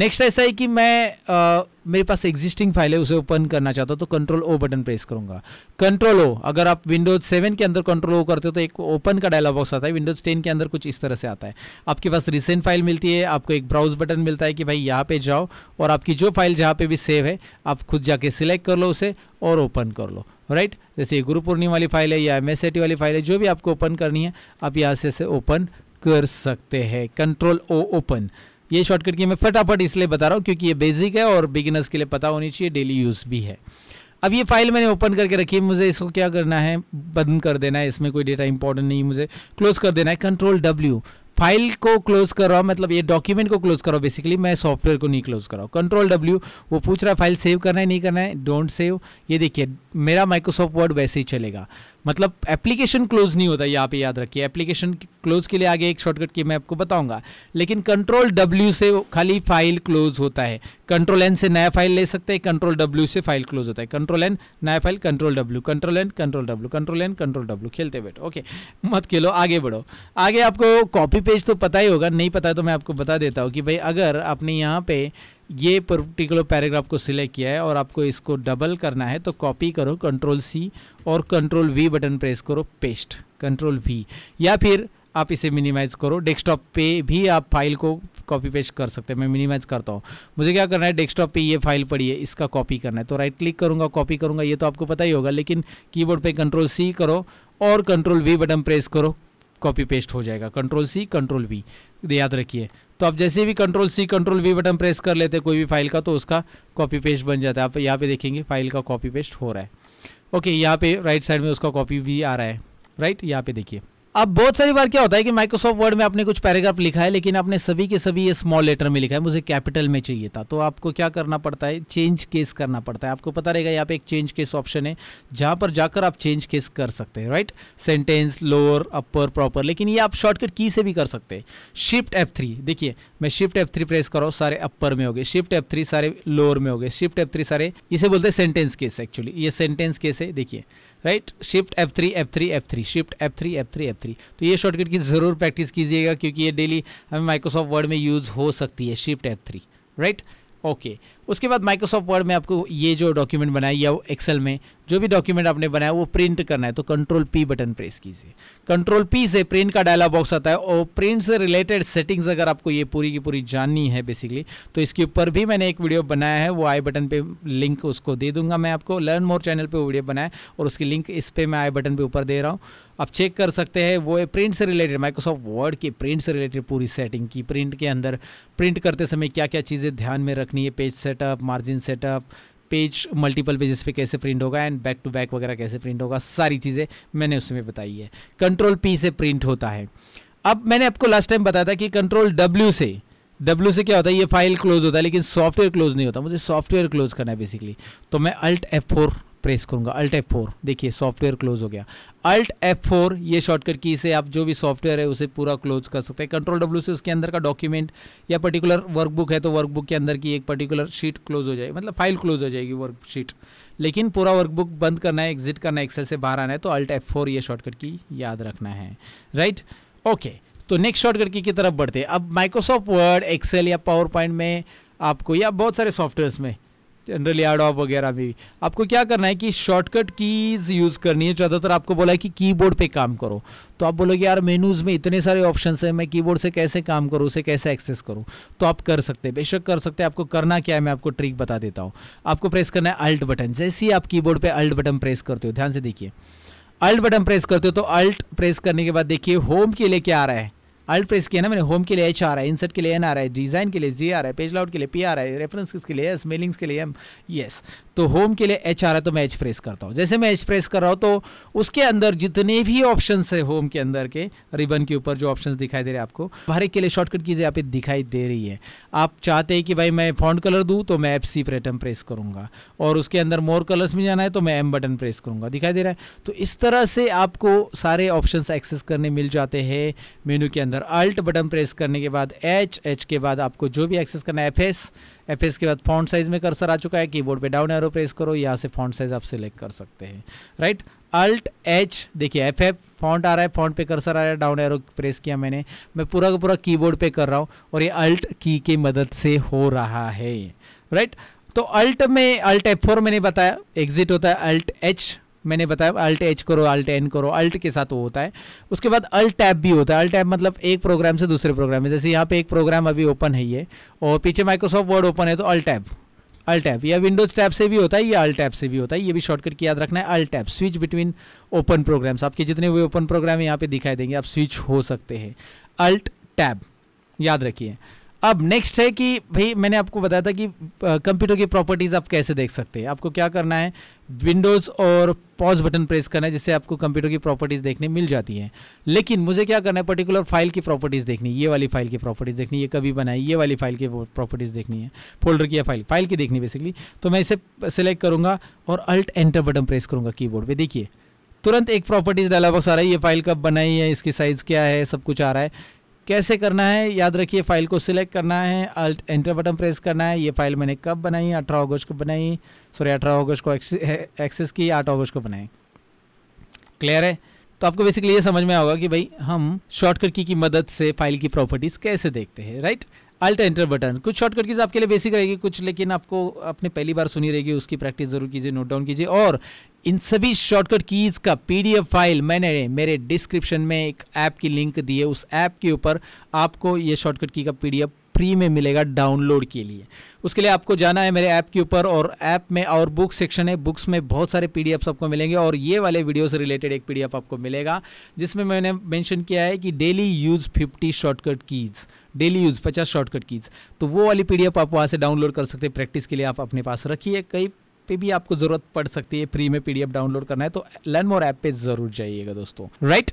नेक्स्ट ऐसा है कि मैं आ, मेरे पास एग्जिस्टिंग फाइल है उसे ओपन करना चाहता हूँ तो कंट्रोल ओ बटन प्रेस करूँगा कंट्रोल ओ अगर आप विंडोज सेवन के अंदर कंट्रोल ओ करते हो तो एक ओपन का डायलॉग बॉक्स आता है विंडोज टेन के अंदर कुछ इस तरह से आता है आपके पास रिसेंट फाइल मिलती है आपको एक ब्राउज बटन मिलता है कि भाई यहाँ पे जाओ और आपकी जो फाइल जहाँ पे भी सेव है आप खुद जाके सिलेक्ट कर लो उसे और ओपन कर लो राइट जैसे ये गुरु पूर्णिमा वाली फाइल है या एम वाली फाइल है जो भी आपको ओपन करनी है आप यहाँ से ओपन कर सकते हैं कंट्रोल ओ ओपन ये शॉर्टकट की मैं फटाफट इसलिए बता रहा हूँ क्योंकि ये बेसिक है और बिगिनर्स के लिए पता होनी चाहिए डेली यूज़ भी है अब ये फाइल मैंने ओपन करके रखी है मुझे इसको क्या करना है बंद कर देना है इसमें कोई डेटा इंपॉर्टेंट नहीं मुझे क्लोज कर देना है कंट्रोल डब्ल्यू फाइल को क्लोज कर रहा हूँ मतलब ये डॉक्यूमेंट को क्लोज कर रहा हूँ बेसिकली मैं सॉफ्टवेयर को नहीं क्लोज कर रहा हूँ कंट्रोल डब्ल्यू वो पूछ रहा है फाइल सेव करना है नहीं करना है डोंट सेव ये देखिए मेरा माइक्रोसॉफ्ट वर्ड वैसे ही चलेगा मतलब एप्लीकेशन क्लोज नहीं होता यहाँ पे याद रखिए एप्लीकेशन क्लोज के लिए आगे एक शॉर्टकट की मैं आपको बताऊंगा लेकिन कंट्रोल डब्ल्यू से खाली फाइल क्लोज होता है कंट्रोल एन से नया फाइल ले सकते हैं कंट्रोल डब्ल्यू से फाइल क्लोज होता है कंट्रोल एन नया file control W control N control W control N control W खेलते बैठो ओके मत खेलो आगे बढ़ो आगे आपको कॉपी पेज तो पता ही होगा नहीं पता तो मैं आपको बता देता हूँ कि भाई अगर आपने यहाँ पे ये पर्टिकुलर पैराग्राफ को सिलेक्ट किया है और आपको इसको डबल करना है तो कॉपी करो कंट्रोल सी और कंट्रोल वी बटन प्रेस करो पेस्ट कंट्रोल वी या फिर आप इसे मिनिमाइज़ करो डेस्कटॉप पे भी आप फाइल को कॉपी पेस्ट कर सकते हैं मैं मिनिमाइज़ करता हूँ मुझे क्या करना है डेस्कटॉप पे ये फाइल पड़ी है इसका कॉपी करना है तो राइट क्लिक करूँगा कॉपी करूँगा ये तो आपको पता ही होगा लेकिन कीबोर्ड पे कंट्रोल सी करो और कंट्रोल वी बटन प्रेस करो कॉपी पेस्ट हो जाएगा कंट्रोल सी कंट्रोल वी याद रखिए तो आप जैसे भी control C control V button press कर लेते हैं कोई भी फाइल का तो उसका कॉपी पेस्ट बन जाता है आप यहाँ पे देखेंगे फाइल का कॉपी पेस्ट हो रहा है ओके यहाँ पे राइट साइड में उसका कॉपी भी आ रहा है राइट यहाँ पे देखिए अब बहुत सारी बार क्या होता है कि माइक्रोसॉफ्ट वर्ड में आपने कुछ पैराग्राफ लिखा है लेकिन आपने सभी के सभी ये स्मॉल लेटर में लिखा है मुझे कैपिटल में चाहिए था तो आपको क्या करना पड़ता है चेंज केस करना पड़ता है आपको पता रहेगा यहाँ पे एक चेंज केस ऑप्शन है जहाँ पर जाकर आप चेंज केस कर सकते हैं right sentence lower upper proper लेकिन ये आप शॉर्टकट की से भी कर सकते हैं शिफ्ट एफ थ्री देखिए मैं शिफ्ट एफ थ्री प्रेस कर रहा हूँ सारे अपर में हो गए शिफ्ट एफ थ्री सारे लोअर में हो गए शिफ्ट एफ थ्री सारे इसे बोलते हैं सेंटेंस केस एक्चुअली ये सेंटेंस केस है देखिए right shift F three F three F three shift F three F three F three तो ये शॉर्टकट की ज़रूर प्रैक्टिस कीजिएगा क्योंकि ये डेली हमें माइक्रोसॉफ्ट वर्ड में यूज़ हो सकती है shift F three right okay उसके बाद माइक्रोसॉफ्ट वर्ड में आपको ये जो डॉक्यूमेंट बनाई या एक्सेल में जो भी डॉक्यूमेंट आपने बनाया वो प्रिंट करना है तो कंट्रोल पी बटन प्रेस कीजिए कंट्रोल पी से प्रिंट का डायलॉग बॉक्स आता है और प्रिंट से रिलेटेड सेटिंग्स अगर आपको ये पूरी की पूरी जाननी है बेसिकली तो इसके ऊपर भी मैंने एक वीडियो बनाया है वो आई बटन पे लिंक उसको दे दूंगा मैं आपको लर्न मोर चैनल पे वीडियो बनाया और उसकी लिंक इस पर मैं आई बटन पर ऊपर दे रहा हूँ आप चेक कर सकते हैं वो प्रिंट से रिलेटेड माइक्रोसॉफ्ट वर्ड के प्रिंट से रिलेटेड पूरी सेटिंग की प्रिंट के अंदर प्रिंट करते समय क्या क्या चीज़ें ध्यान में रखनी है page set setup margin setup page multiple pages पे कैसे प्रिंट होगा एंड बैक टू बैक वगैरह कैसे प्रिंट होगा सारी चीज़ें मैंने उसमें बताई है कंट्रोल पी से प्रिंट होता है अब मैंने आपको लास्ट टाइम बताया था कि कंट्रोल डब्ल्यू से डब्ल्यू से क्या होता है ये फाइल क्लोज होता है लेकिन सॉफ्टवेयर क्लोज नहीं होता मुझे सॉफ्टवेयर क्लोज करना है बेसिकली तो मैं अल्ट एफ प्रेस करूँगा अल्ट एफ फोर देखिए सॉफ्टवेयर क्लोज हो गया अल्ट एफ फोर ये शॉर्टकट की से आप जो भी सॉफ्टवेयर है उसे पूरा क्लोज कर सकते हैं कंट्रोल डब्ल्यू से उसके अंदर का डॉक्यूमेंट या पर्टिकुलर वर्कबुक है तो वर्कबुक के अंदर की एक पर्टिकुलर शीट क्लोज हो जाएगी मतलब फाइल क्लोज हो जाएगी वर्कशीट लेकिन पूरा वर्कबुक बंद करना है एग्जिट करना है एक्सेल से बाहर आना है तो अल्ट एफ फोर ये शॉर्टकट की याद रखना है राइट ओके तो नेक्स्ट शॉर्टकट की, तरफ बढ़ते हैं अब माइक्रोसॉफ्ट वर्ड एक्सेल या पावर पॉइंट में आपको या बहुत सारे सॉफ्टवेयर में जनरली एड ऑफ वगैरह भी आपको क्या करना है कि शॉर्टकट कीज़ यूज़ करनी है ज़्यादातर आपको बोला है कि कीबोर्ड पे काम करो तो आप बोलोगे यार मेनूज़ में इतने सारे ऑप्शन हैं मैं कीबोर्ड से कैसे काम करूँ उसे कैसे एक्सेस करूँ तो आप कर सकते हैं बेशक कर सकते हैं आपको करना क्या है मैं आपको ट्रिक बता देता हूँ आपको प्रेस करना है अल्ट बटन जैसे ही आप कीबोर्ड पर अल्ट बटन प्रेस करते हो ध्यान से देखिए अल्ट बटन प्रेस करते हो तो अल्ट प्रेस करने के बाद देखिए होम के लिए क्या आ रहा है अल्ट प्रेस किया ना मैंने होम के लिए एच आ रहा है इंसर्ट के लिए एन आ रहा है डिज़ाइन के लिए जी आ रहा है पेज लाउट के लिए पी आ रहा है रेफरेंस के लिए एस मेलिंग्स के लिए एम यस तो होम के लिए एच आ रहा है तो मैं एच प्रेस करता हूँ जैसे मैं एच प्रेस कर रहा हूँ तो उसके अंदर जितने भी ऑप्शन है होम के अंदर के रिबन के ऊपर जो ऑप्शन दिखाई दे रहे हैं आपको हर एक के लिए शॉर्टकट की आप दिखाई दे रही है आप चाहते हैं कि भाई मैं फॉन्ट कलर दूँ तो मैं एफ सी बटन प्रेस करूँगा और उसके अंदर मोर कलर्स में जाना है तो मैं एम बटन प्रेस करूँगा दिखाई दे रहा है तो इस तरह से आपको सारे ऑप्शन एक्सेस करने मिल जाते हैं मेन्यू के अंदर और अल्ट बटन प्रेस करने के बाद एच एच के बाद आपको जो भी एक्सेस करना है एफ एस एफ एस के बाद फॉन्ट साइज़ में कर्सर आ चुका है कीबोर्ड पे डाउन एरो प्रेस करो यहाँ से फॉन्ट साइज़ आप सिलेक्ट कर सकते हैं राइट अल्ट एच देखिए एफ एफ फॉन्ट आ रहा है फॉन्ट पे कर्सर आ रहा है डाउन एरो प्रेस किया मैंने मैं पूरा का पूरा कीबोर्ड पे कर रहा हूँ और ये अल्ट की की मदद से हो रहा है राइट तो अल्ट में अल्ट एफ फोर मैंने बताया एग्जिट होता है अल्ट एच मैंने बताया अल्ट एच करो अल्ट एन करो अल्ट के साथ वो होता है उसके बाद अल्ट टैब भी होता है अल्ट टैब मतलब एक प्रोग्राम से दूसरे प्रोग्राम में जैसे यहाँ पे एक प्रोग्राम अभी ओपन है ये और पीछे माइक्रोसॉफ्ट वर्ड ओपन है तो अल्ट टैब अल्ट टैब या विंडोज टैब से भी होता है या अल्ट टैब से भी होता है ये भी शॉर्टकट की याद रखना है alt tab switch between open programs आपके जितने हुए ओपन प्रोग्राम यहाँ पे दिखाई देंगे आप स्विच हो सकते हैं अल्ट टैब याद रखिए अब नेक्स्ट है कि भाई मैंने आपको बताया था कि कंप्यूटर की प्रॉपर्टीज़ आप कैसे देख सकते हैं आपको क्या करना है विंडोज़ और पॉज बटन प्रेस करना है जिससे आपको कंप्यूटर की प्रॉपर्टीज़ देखने मिल जाती हैं लेकिन मुझे क्या करना है पर्टिकुलर फाइल की प्रॉपर्टीज़ देखनी ये वाली फाइल की प्रॉपर्टीज़ देखनी ये कभी बनाई ये वाली फाइल की प्रॉपर्टीज़ देखनी है फोल्डर की या फाइल फाइल की देखनी बेसिकली तो मैं इसे सेलेक्ट करूँगा और अल्ट एंटर बटन प्रेस करूँगा की बोर्ड देखिए तुरंत एक प्रॉपर्टीज़ डाला बस आ रहा है ये फाइल कब बनाई है इसकी साइज़ क्या है सब कुछ आ रहा है कैसे करना है याद रखिए फ़ाइल को सिलेक्ट करना है अल्ट एंटर बटन प्रेस करना है ये फाइल मैंने कब बनाई अठारह अगस्त को बनाई सॉरी अठारह अगस्त को एक्सेस की आठ अगस्त को बनाई क्लियर है तो आपको बेसिकली ये समझ में होगा कि भाई हम शॉर्टकट की की मदद से फाइल की प्रॉपर्टीज़ कैसे देखते हैं राइट अल्ट एंटर बटन कुछ शॉर्टकट कीज तो आपके लिए बेसिक रहेगी कुछ लेकिन आपको अपने पहली बार सुनी रहेगी उसकी प्रैक्टिस जरूर कीजिए नोट डाउन कीजिए और इन सभी शॉर्टकट कीज़ का पीडीएफ फाइल मैंने मेरे डिस्क्रिप्शन में एक ऐप की लिंक दी है उस ऐप के ऊपर आपको ये शॉर्टकट की का पीडीएफ फ्री में मिलेगा डाउनलोड के लिए उसके लिए आपको जाना है मेरे ऐप के ऊपर और ऐप में और बुक सेक्शन है बुक्स में बहुत सारे पी आपको मिलेंगे और ये वाले वीडियो से रिलेटेड एक पी आपको मिलेगा जिसमें मैंने मैंशन किया है कि daily use fifty shortcut keys daily use 50 shortcut keys तो वो वाली पी आप वहाँ से डाउनलोड कर सकते हैं प्रैक्टिस के लिए आप अपने पास रखिए कई पे भी आपको ज़रूरत पड़ सकती है फ्री में पीडीएफ डाउनलोड करना है तो लर्न मोर ऐप पे ज़रूर जाइएगा दोस्तों राइट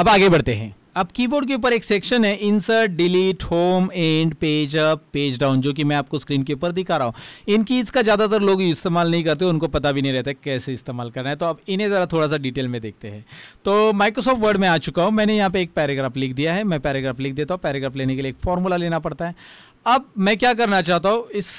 अब आगे बढ़ते हैं अब कीबोर्ड के ऊपर एक सेक्शन है insert delete home end page up page down जो कि मैं आपको स्क्रीन के ऊपर दिखा रहा हूं इन कीज़ का ज़्यादातर लोग इस्तेमाल नहीं करते उनको पता भी नहीं रहता कैसे इस्तेमाल करना है तो अब इन्हें ज़रा थोड़ा सा डिटेल में देखते हैं तो माइक्रोसॉफ्ट वर्ड में आ चुका हूं मैंने यहां पर एक पैराग्राफ लिख दिया है मैं पैराग्राफ लिख देता हूं पैराग्राफ लेने के लिए एक फॉर्मूला लेना पड़ता है अब मैं क्या करना चाहता हूं इस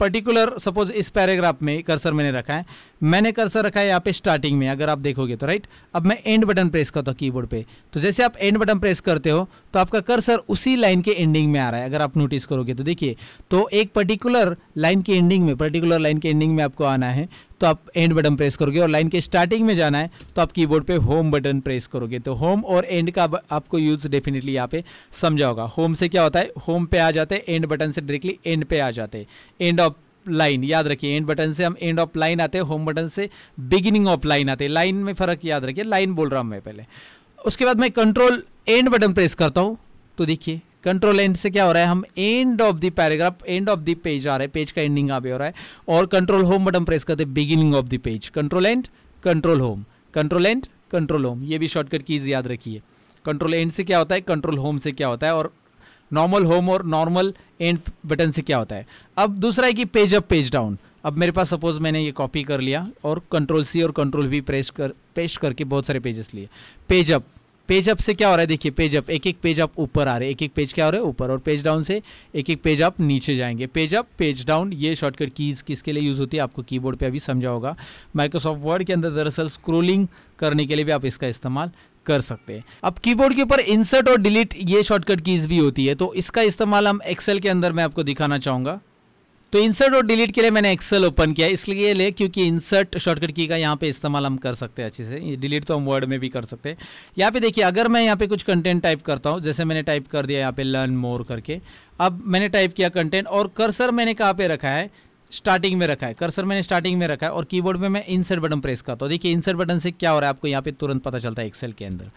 पर्टिकुलर सपोज इस पैराग्राफ में कर्सर मैंने रखा है मैंने कर्सर रखा है यहाँ पे स्टार्टिंग में अगर आप देखोगे तो राइट अब मैं एंड बटन प्रेस करता हूँ कीबोर्ड पे तो जैसे आप एंड बटन प्रेस करते हो तो आपका कर्सर उसी लाइन के एंडिंग में आ रहा है अगर आप नोटिस करोगे तो देखिए तो एक पर्टिकुलर लाइन की एंडिंग में पर्टिकुलर लाइन के एंडिंग में आपको आना है तो आप एंड बटन प्रेस करोगे और लाइन के स्टार्टिंग में जाना है तो आप कीबोर्ड पे होम बटन प्रेस करोगे तो होम और एंड का आपको यूज़ डेफिनेटली यहाँ पे समझा होगा होम से क्या होता है होम पे आ जाते हैं एंड बटन से डायरेक्टली एंड पे आ जाते हैं एंड ऑफ लाइन याद रखिए एंड बटन से हम एंड ऑफ लाइन आते हैं होम बटन से बिगिनिंग ऑफ लाइन आते हैं लाइन में फ़र्क याद रखिए लाइन बोल रहा हूं मैं पहले उसके बाद मैं कंट्रोल एंड बटन प्रेस करता हूं तो देखिए कंट्रोल एंड से क्या हो रहा है हम end of the paragraph end of the page आ रहा है पेज का एंडिंग आ हो रहा है और कंट्रोल होम बटन प्रेस करते हैं beginning of the page control end control home control end control home ये भी शॉर्टकट कीज याद रखिए कंट्रोल एंड से क्या होता है कंट्रोल होम से क्या होता है और नॉर्मल होम और नॉर्मल एंड बटन से क्या होता है अब दूसरा है कि पेज अप पेज डाउन अब मेरे पास सपोज मैंने ये कॉपी कर लिया और कंट्रोल सी और कंट्रोल वी प्रेस कर पेश करके बहुत सारे पेजेस लिए पेज अप पेज अप से क्या हो रहा है देखिए पेज अप एक एक पेज अप ऊपर आ रहे एक एक पेज क्या हो रहा है ऊपर और पेज डाउन से एक एक पेज अप नीचे जाएंगे पेज अप पेज डाउन ये शॉर्टकट कीज़ किसके लिए यूज़ होती है आपको कीबोर्ड पे अभी समझा होगा माइक्रोसॉफ्ट वर्ड के अंदर दरअसल स्क्रोलिंग करने के लिए भी आप इसका इस्तेमाल कर सकते हैं अब कीबोर्ड के ऊपर इंसर्ट और डिलीट ये शॉर्टकट कीज भी होती है तो इसका इस्तेमाल हम एक्सेल के अंदर मैं आपको दिखाना चाहूंगा तो इंसर्ट और डिलीट के लिए मैंने एक्सेल ओपन किया इसलिए ले क्योंकि इंसर्ट शॉर्टकट की का यहाँ पे इस्तेमाल हम कर सकते हैं अच्छे से डिलीट तो हम वर्ड में भी कर सकते हैं यहाँ पे देखिए अगर मैं यहाँ पे कुछ कंटेंट टाइप करता हूँ जैसे मैंने टाइप कर दिया यहाँ पे लर्न मोर करके अब मैंने टाइप किया कंटेंट और कर्सर मैंने कहाँ पे रखा है स्टार्टिंग में रखा है कर्सर मैंने स्टार्टिंग में रखा है और कीबोर्ड में मैं इंसर्ट बटन प्रेस करता हूँ देखिए इंसर्ट बटन से क्या हो रहा है आपको यहाँ पे तुरंत पता चलता है एक्सेल के अंदर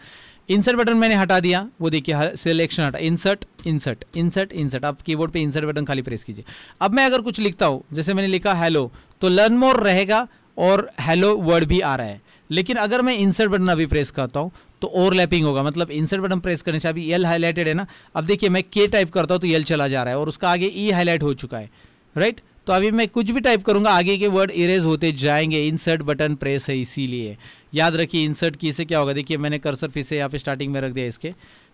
इंसर्ट बटन मैंने हटा दिया वो देखिए सिलेक्शन हटा इंसर्ट इंसर्ट इंसर्ट इंसर्ट आप कीबोर्ड पे इंसर्ट बटन खाली प्रेस कीजिए अब मैं अगर कुछ लिखता हूँ जैसे मैंने लिखा हैलो तो लर्न मोर रहेगा और हेलो वर्ड भी आ रहा है लेकिन अगर मैं इंसर्ट बटन अभी प्रेस करता हूँ तो ओवरलैपिंग होगा मतलब इंसर्ट बटन प्रेस करने से अभी एल हाईलाइटेड है ना अब देखिए मैं के टाइप करता हूँ तो एल चला जा रहा है और उसका आगे ई e हाईलाइट हो चुका है राइट right? तो अभी मैं कुछ भी टाइप करूंगा आगे के वर्ड इरेज होते जाएंगे इंसर्ट बटन प्रेस है इसीलिए याद रखिए इंसर्ट की से क्या होगा देखिए मैंने कर्सर फिर से यहाँ पे स्टार्टिंग में रख दिया इसके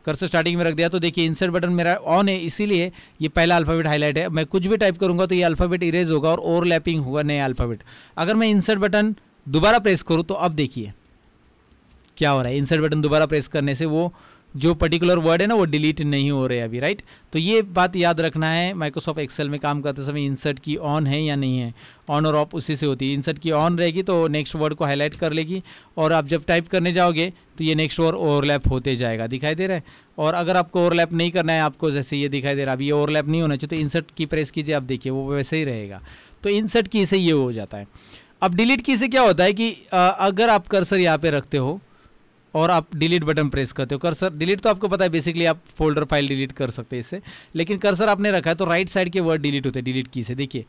कर्सर स्टार्टिंग में रख दिया तो देखिए इंसर्ट बटन मेरा ऑन है इसीलिए ये पहला अल्फ़ाबेट हाईलाइट है मैं कुछ भी टाइप करूँगा तो ये अल्फ़ाबेट इरेज होगा और ओवरलैपिंग होगा नया अल्फ़ाबेट अगर मैं इंसर्ट बटन दोबारा प्रेस करूँ तो अब देखिए क्या हो रहा है इंसर्ट बटन दोबारा प्रेस करने से वो जो पर्टिकुलर वर्ड है ना वो डिलीट नहीं हो रहे अभी राइट तो ये बात याद रखना है माइक्रोसॉफ्ट एक्सेल में काम करते समय इंसर्ट की ऑन है या नहीं है ऑन और ऑफ उसी से होती है इंसर्ट की ऑन रहेगी तो नेक्स्ट वर्ड को हाईलाइट कर लेगी और आप जब टाइप करने जाओगे तो ये नेक्स्ट वर्ड ओवरलैप होते जाएगा दिखाई दे रहा है और अगर आपको ओवरलैप नहीं करना है आपको जैसे ये दिखाई दे रहा है अभी ये ओवरलैप नहीं होना चाहिए तो इंसर्ट की प्रेस कीजिए आप देखिए वो वैसे ही रहेगा तो इंसर्ट की से ये हो जाता है अब डिलीट की से क्या होता है कि अगर आप कर्सर यहाँ पर रखते हो और आप डिलीट बटन प्रेस करते हो कर्सर डिलीट तो आपको पता है बेसिकली आप फोल्डर फाइल डिलीट कर सकते हैं इससे लेकिन कर्सर आपने रखा है तो राइट साइड के वर्ड डिलीट होते हैं डिलीट की से देखिए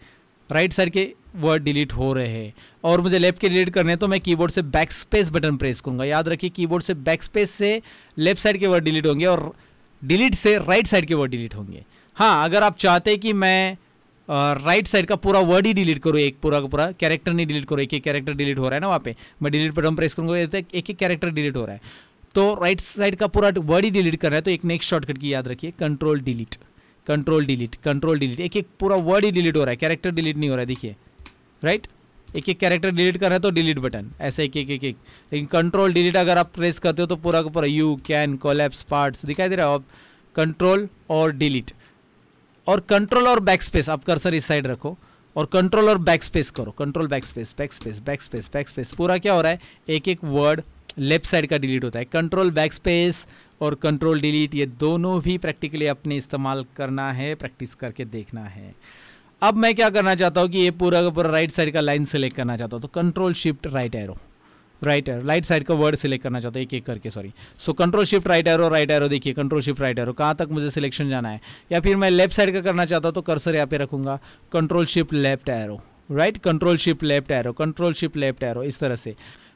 राइट साइड के वर्ड डिलीट हो रहे हैं और मुझे लेफ्ट के डिलीट करने हैं तो मैं कीबोर्ड से बैक स्पेस बटन प्रेस करूँगा याद रखिए कीबोर्ड से बैक स्पेस से लेफ्ट साइड के वर्ड डिलीट होंगे और डिलीट से राइट साइड के वर्ड डिलीट होंगे हाँ अगर आप चाहते कि मैं राइट साइड का पूरा वर्ड ही डिलीट करो एक पूरा का पूरा कैरेक्टर नहीं डिलीट करो एक एक कैरेक्टर डिलीट हो रहा है ना वहाँ पे मैं डिलीट बटन प्रेस करूँगा एक एक कैरेक्टर डिलीट हो रहा है तो राइट साइड का पूरा वर्ड ही डिलीट कर रहा है तो एक नेक्स्ट शॉर्टकट की याद रखिए control delete control delete control delete एक एक पूरा वर्ड ही डिलीट हो रहा है कैरेक्टर डिलीट नहीं हो रहा है देखिए राइट एक एक कैरेक्टर डिलीट कर रहा है तो डिलीट बटन ऐसे एक एक एक एक लेकिन कंट्रोल डिलीट अगर आप प्रेस करते हो तो पूरा का पूरा यू कैन कोलैप्स पार्ट्स दिखाई दे रहा है आप कंट्रोल और डिलीट और कंट्रोल और बैक स्पेस आप कर्सर इस साइड रखो और कंट्रोल और बैक स्पेस करो control backspace backspace backspace backspace पूरा क्या हो रहा है एक एक वर्ड लेफ्ट साइड का डिलीट होता है कंट्रोल बैक स्पेस और कंट्रोल डिलीट ये दोनों भी प्रैक्टिकली अपने इस्तेमाल करना है प्रैक्टिस करके देखना है अब मैं क्या करना चाहता हूँ कि ये पूरा का पूरा राइट साइड का लाइन सेलेक्ट करना चाहता हूँ तो control shift right arrow right arrow right side का वर्ड सिलेक्ट करना चाहता हूँ एक एक करके sorry so control shift right arrow right arrow देखिए कंट्रोल शिफ्ट राइट एरो कहाँ तक मुझे सिलेक्शन जाना है या फिर मैं लेफ्ट साइड का करना चाहता हूँ तो कर्सर यहाँ पे रखूँगा control shift left arrow right control shift left arrow control shift left arrow इस तरह से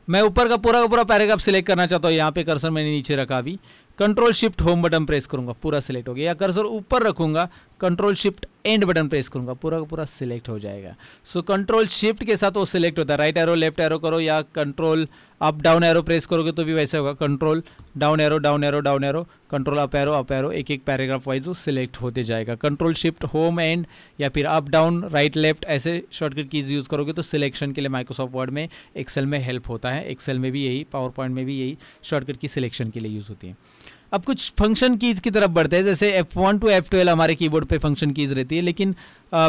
मैं ऊपर का पूरा का पूरा पैराग्राफ सिलेक्ट करना चाहता हूँ यहाँ पे कर्सर मैंने नीचे रखा भी control shift home button press करूंगा पूरा सिलेक्ट हो गया या कर्सर ऊपर रखूंगा control shift end button press करूंगा पूरा का पूरा सिलेक्ट हो जाएगा सो कंट्रोल शिफ्ट के साथ वो सिलेक्ट होता है राइट एरो लेफ्ट एरो करो या control up down arrow press करोगे तो भी वैसे होगा control down arrow down arrow down arrow control up arrow up arrow एक एक पैराग्राफ वाइज वो सिलेक्ट होते जाएगा कंट्रोल शिफ्ट होम एंड या फिर अप डाउन राइट लेफ्ट ऐसे शॉर्टकट कीज यूज़ करोगे तो सिलेक्शन के लिए माइक्रोसॉफ्ट वर्ड में एक्सेल में हेल्प होता है एक्सेल में भी यही पावर पॉइंट में भी यही शॉर्टकट की सिलेक्शन के लिए यूज़ होती है अब कुछ फंक्शन कीज़ की तरफ बढ़ते हैं जैसे F one to F twelve हमारे कीबोर्ड पे फंक्शन कीज़ रहती है लेकिन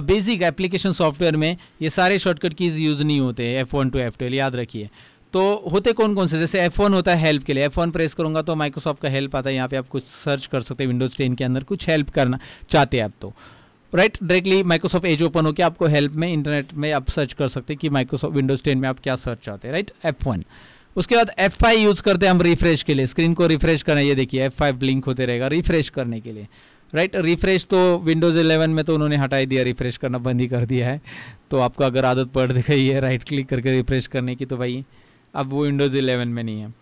बेसिक एप्लीकेशन सॉफ्टवेयर में ये सारे शॉर्टकट कीज़ यूज़ नहीं होते हैं F one to F twelve याद रखिए तो होते कौन कौन से जैसे एफ वन होता है हेल्प के लिए एफ वन प्रेस करूँगा तो माइक्रोसॉफ्ट का हेल्प आता है यहाँ पे आप कुछ सर्च कर सकते हैं विंडोज़ टेन के अंदर कुछ हेल्प करना चाहते हैं आप तो right directly Microsoft Edge open होकर आपको हेल्प में इंटरनेट में आप सर्च कर सकते हैं कि माइक्रोसॉफ्ट विंडोज़ टेन में आप क्या सर्च चाहते हैं राइट एफ वन उसके बाद F5 यूज करते हैं हम रिफ्रेश के लिए स्क्रीन को रिफ्रेश करना ये देखिए F5 ब्लिंक होते रहेगा रिफ्रेश करने के लिए राइट रिफ्रेश तो विंडोज़ 11 में तो उन्होंने हटा दिया रिफ्रेश करना बंद ही कर दिया है तो आपको अगर आदत पड़ गई है राइट क्लिक करके रिफ्रेश करने की तो भाई अब वो विंडोज़ 11 में नहीं है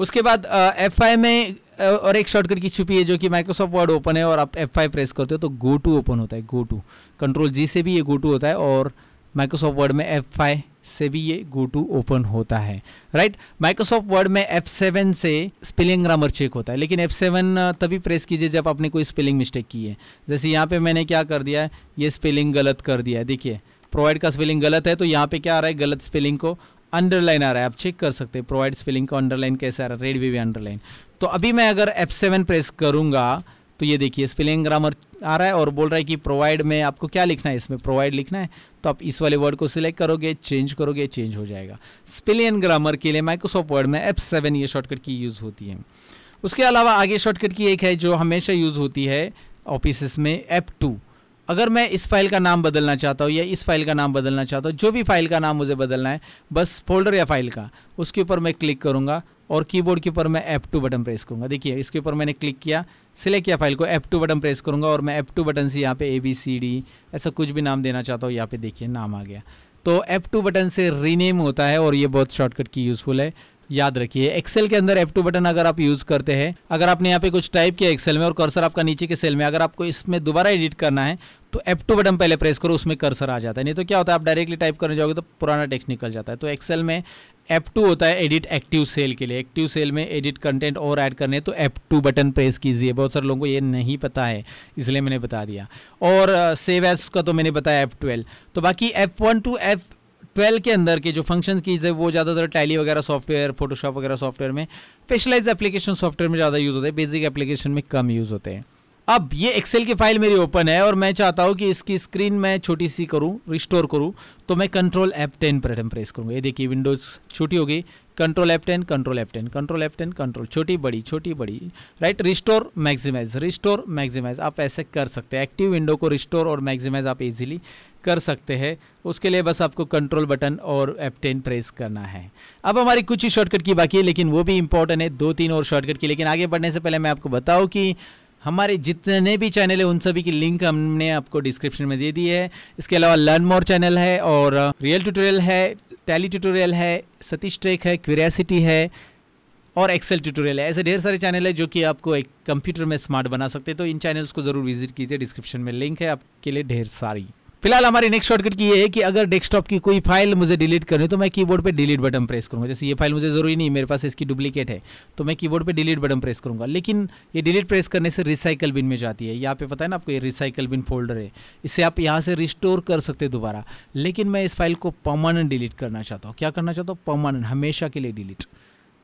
उसके बाद एफ uh, में uh, और एक शॉर्टकट की छुपी है जो कि माइक्रोसॉफ्ट वर्ड ओपन है और आप एफ प्रेस करते हो तो गो टू ओपन होता है गो टू कंट्रोल जी से भी ये गो टू होता है और माइक्रोसॉफ्ट वर्ड में एफ से भी ये गो टू ओपन होता है राइट माइक्रोसॉफ्ट वर्ड में एफ सेवन से स्पेलिंग ग्रामर चेक होता है लेकिन एफ सेवन तभी प्रेस कीजिए जब आपने कोई स्पेलिंग मिस्टेक की है जैसे यहाँ पे मैंने क्या कर दिया है ये स्पेलिंग गलत कर दिया है देखिए प्रोवाइड का स्पेलिंग गलत है तो यहाँ पे क्या आ रहा है गलत स्पेलिंग को अंडरलाइन आ रहा है आप चेक कर सकते हैं प्रोवाइड स्पेलिंग का अंडरलाइन कैसे आ रहा है रेड वी अंडरलाइन तो अभी मैं अगर एफ सेवन प्रेस करूँगा तो ये देखिए स्पेलिंग ग्रामर आ रहा है और बोल रहा है कि प्रोवाइड में आपको क्या लिखना है इसमें प्रोवाइड लिखना है तो आप इस वाले वर्ड को सिलेक्ट करोगे चेंज करोगे चेंज हो जाएगा स्पेलिंग ग्रामर के लिए माइक्रोसॉफ्ट वर्ड में एफ सेवन ये शॉर्टकट की यूज़ होती है उसके अलावा आगे शॉर्टकट की एक है जो हमेशा यूज़ होती है ऑफिस में एप टू अगर मैं इस फाइल का नाम बदलना चाहता हूँ या इस फाइल का नाम बदलना चाहता हूँ जो भी फाइल का नाम मुझे बदलना है बस फोल्डर या फाइल का उसके ऊपर मैं क्लिक करूँगा और कीबोर्ड के ऊपर मैं एफ टू बटन प्रेस करूंगा देखिए इसके ऊपर मैंने क्लिक किया सिलेक्ट किया फाइल को एफ टू बटन प्रेस करूँगा और मैं एफ टू बटन से यहाँ पे ए बी सी डी ऐसा कुछ भी नाम देना चाहता हूँ यहाँ पे देखिए नाम आ गया तो एफ टू बटन से रीनेम होता है और ये बहुत शॉर्टकट की यूज़फुल है याद रखिए एक्सेल के अंदर एफ़ टू बटन अगर आप यूज़ करते हैं अगर आपने यहाँ पे कुछ टाइप किया एक्सेल में और कर्सर आपका नीचे के सेल में अगर आपको इसमें दोबारा एडिट करना है तो एफ टू बटन पहले प्रेस करो उसमें कर्सर आ जाता है नहीं तो क्या होता है आप डायरेक्टली टाइप करने जाओगे तो पुराना टेक्स्ट निकल जाता है तो एक्सेल में F2 होता है एडिट एक्टिव सेल के लिए एक्टिव सेल में एडिट कंटेंट और ऐड करने तो F2 बटन प्रेस कीजिए बहुत सारे लोगों को ये नहीं पता है इसलिए मैंने बता दिया और सेव uh, एस का तो मैंने बताया F12 तो बाकी F1 टू एफ ट्वेल्व के अंदर के जो फंक्शन कीज है वो ज़्यादातर टैली वगैरह सॉफ्टवेयर फोटोशॉप वगैरह सॉफ्टवेयर में स्पेशलाइज एप्लीकेशन सॉफ्टवेयर में ज़्यादा यूज़ होते हैं बेसिक एप्लीकेशन में कम यूज़ होते हैं अब ये एक्सेल की फाइल मेरी ओपन है और मैं चाहता हूँ कि इसकी स्क्रीन मैं छोटी सी करूँ रिस्टोर करूँ तो मैं कंट्रोल एप टेन पर प्रेस करूँगा ये देखिए विंडोज़ छोटी होगी control F ten control F ten control F ten control छोटी बड़ी छोटी बड़ी right restore maximise restore maximise आप ऐसे कर सकते हैं एक्टिव विंडो को रिस्टोर और मैक्सिमाइज आप इजीली कर सकते हैं उसके लिए बस आपको कंट्रोल बटन और एफ टेन प्रेस करना है अब हमारी कुछ ही शॉर्टकट की बाकी है लेकिन वो भी इंपॉर्टेंट है दो तीन और शॉर्टकट की लेकिन आगे बढ़ने से पहले मैं आपको बताऊँ कि हमारे जितने भी चैनल है उन सभी की लिंक हमने आपको डिस्क्रिप्शन में दे दी है इसके अलावा लर्न मोर चैनल है और रियल uh, ट्यूटोरियल है टैली ट्यूटोरियल है सतीश ट्रेक है क्यूरियासिटी है और एक्सेल ट्यूटोरियल है ऐसे ढेर सारे चैनल है जो कि आपको एक कंप्यूटर में स्मार्ट बना सकते हैं तो इन चैनल्स को ज़रूर विजिट कीजिए डिस्क्रिप्शन में लिंक है आपके लिए ढेर सारी फिलहाल हमारी नेक्स्ट शॉर्टकट की ये है कि अगर डेस्कटॉप की कोई फाइल मुझे डिलीट करनी है तो मैं कीबोर्ड पे डिलीट बटन प्रेस करूँगा जैसे ये फाइल मुझे ज़रूरी नहीं मेरे पास इसकी डुप्लीकेट है तो मैं कीबोर्ड पे डिलीट बटन प्रेस करूंगा लेकिन ये डिलीट प्रेस करने से रिसाइकल बिन में जाती है यहाँ पे पता है ना आपको ये रिसाइकल बिन फोल्डर है इसे आप यहाँ से रिस्टोर कर सकते हैं दोबारा लेकिन मैं इस फाइल को परमानेंट डिलीट करना चाहता हूँ क्या करना चाहता हूँ परमानेंट हमेशा के लिए डिलीट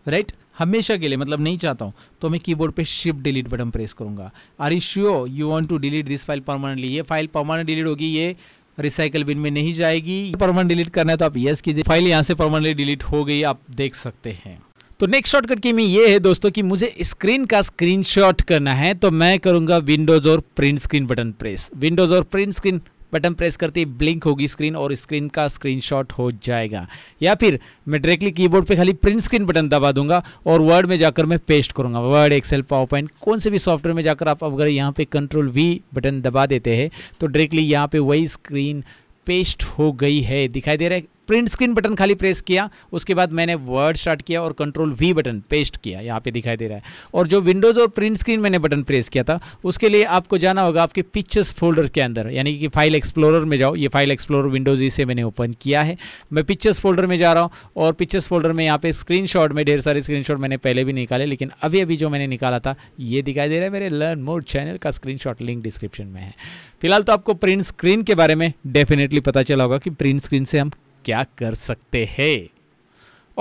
राइट right? हमेशा के लिए मतलब नहीं चाहता हूँ तो मैं कीबोर्ड पे शिफ्ट डिलीट बटन प्रेस करूँगा are you sure you want to delete this file permanently ये फाइल परमानेंट डिलीट होगी ये रिसाइकल बिन में नहीं जाएगी परमानेंट डिलीट करना है तो आप यस कीजिए फाइल यहाँ से परमानेंटली डिलीट हो गई आप देख सकते हैं तो नेक्स्ट शॉर्टकट की में ये है दोस्तों कि मुझे स्क्रीन का स्क्रीनशॉट करना है तो मैं करूंगा विंडोज और print screen button press Windows और प्रिंट स्क्रीन बटन प्रेस करते ही ब्लिंक होगी स्क्रीन और स्क्रीन का स्क्रीनशॉट हो जाएगा या फिर मैं डायरेक्टली कीबोर्ड पे खाली प्रिंट स्क्रीन बटन दबा दूंगा और वर्ड में जाकर मैं पेस्ट करूंगा वर्ड एक्सेल पावर पॉइंट कौन से भी सॉफ्टवेयर में जाकर आप अगर यहाँ पे कंट्रोल वी बटन दबा देते हैं तो डायरेक्टली यहाँ पे वही स्क्रीन पेस्ट हो गई है दिखाई दे रहा है प्रिंट स्क्रीन बटन खाली प्रेस किया उसके बाद मैंने वर्ड स्टार्ट किया और कंट्रोल वी बटन पेस्ट किया यहाँ पे दिखाई दे रहा है और जो विंडोज़ और प्रिंट स्क्रीन मैंने बटन प्रेस किया था उसके लिए आपको जाना होगा आपके पिक्चर्स फोल्डर के अंदर यानी कि फाइल एक्सप्लोरर में जाओ ये फाइल एक्सप्लोर विंडोज़ इसे से मैंने ओपन किया है मैं पिक्चर्स फोल्डर में जा रहा हूँ और पिक्चर्स फोल्डर में यहाँ पे स्क्रीनशॉट में ढेर सारे स्क्रीन मैंने पहले भी निकाले लेकिन अभी अभी जो मैंने निकाला था ये दिखाई दे रहा है मेरे लर्न मोड चैनल का स्क्रीन लिंक डिस्क्रिप्शन में है फिलहाल तो आपको प्रिंट स्क्रीन के बारे में डेफिनेटली पता चला होगा कि प्रिंट स्क्रीन से हम क्या कर सकते हैं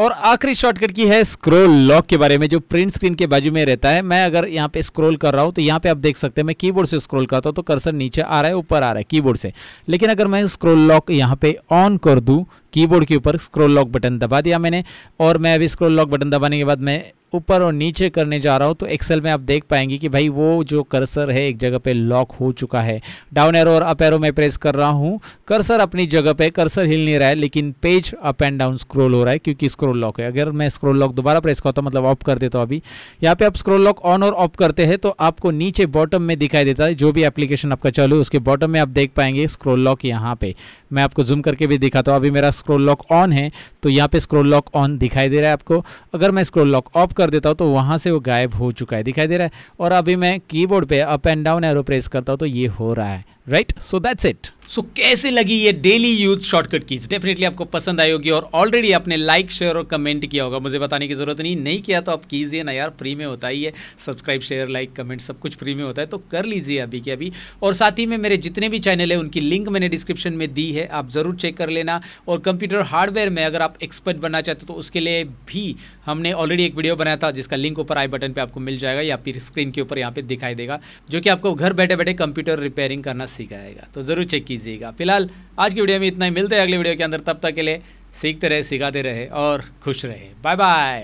और आखिरी शॉर्टकट की है स्क्रोल लॉक के बारे में जो प्रिंट स्क्रीन के बाजू में रहता है मैं अगर यहाँ पे स्क्रॉल कर रहा हूँ तो यहाँ पे आप देख सकते हैं मैं कीबोर्ड से स्क्रॉल करता हूँ तो कर्सर नीचे आ रहा है ऊपर आ रहा है कीबोर्ड से लेकिन अगर मैं स्क्रोल लॉक यहाँ पे ऑन कर दूँ कीबोर्ड के ऊपर स्क्रोल लॉक बटन दबा दिया मैंने और मैं अभी स्क्रोल लॉक बटन दबाने के बाद मैं ऊपर और नीचे करने जा रहा हूँ तो एक्सेल में आप देख पाएंगे कि भाई वो जो कर्सर है एक जगह पे लॉक हो चुका है डाउन एरो और अप एरो में प्रेस कर रहा हूँ कर्सर अपनी जगह पे कर्सर हिल नहीं रहा है लेकिन page up and down scroll हो रहा है क्योंकि स्क्रोल लॉक है अगर मैं स्क्रोल लॉक दोबारा प्रेस करता हूँ मतलब ऑफ कर देता हूँ अभी यहाँ पे आप स्क्रोल लॉक ऑन और ऑफ करते हैं तो आपको नीचे बॉटम में दिखाई देता है जो भी एप्लीकेशन आपका चालू है उसके बॉटम में आप देख पाएंगे स्क्रोल लॉक यहाँ पे मैं आपको जूम करके भी दिखाता हूँ अभी मेरा स्क्रोल लॉक ऑन है तो यहाँ पे स्क्रोल लॉक ऑन दिखाई दे रहा है आपको अगर मैं स्क्रोल लॉक ऑफ कर देता हूँ तो वहाँ से वो गायब हो चुका है दिखाई दे रहा है और अभी मैं कीबोर्ड पे up and down arrow press करता हूँ तो ये हो रहा है right so that's it so कैसे लगी ये daily use shortcut keys definitely आपको पसंद आई होगी और ऑलरेडी आपने लाइक शेयर और कमेंट किया होगा मुझे बताने की जरूरत नहीं नहीं किया तो आप कीजिए ना यार फ्री में होता ही है सब्सक्राइब शेयर लाइक कमेंट सब कुछ फ्री में होता है तो कर लीजिए अभी के अभी और साथ ही में मेरे जितने भी चैनल है उनकी लिंक मैंने डिस्क्रिप्शन में दी है आप ज़रूर चेक कर लेना और कंप्यूटर हार्डवेयर में अगर आप एक्सपर्ट बनना चाहते हो तो उसके लिए भी हमने ऑलरेडी एक वीडियो बनाया था जिसका लिंक ऊपर आई बटन पे आपको मिल जाएगा या फिर स्क्रीन के ऊपर यहाँ पे दिखाई देगा जो कि आपको घर बैठे बैठे कंप्यूटर रिपेयरिंग करना सिखाएगा तो ज़रूर चेक कीजिएगा फिलहाल आज की वीडियो में इतना ही मिलते हैं अगले वीडियो के अंदर तब तक के लिए सीखते रहे सिखाते रहे और खुश रहे बाय बाय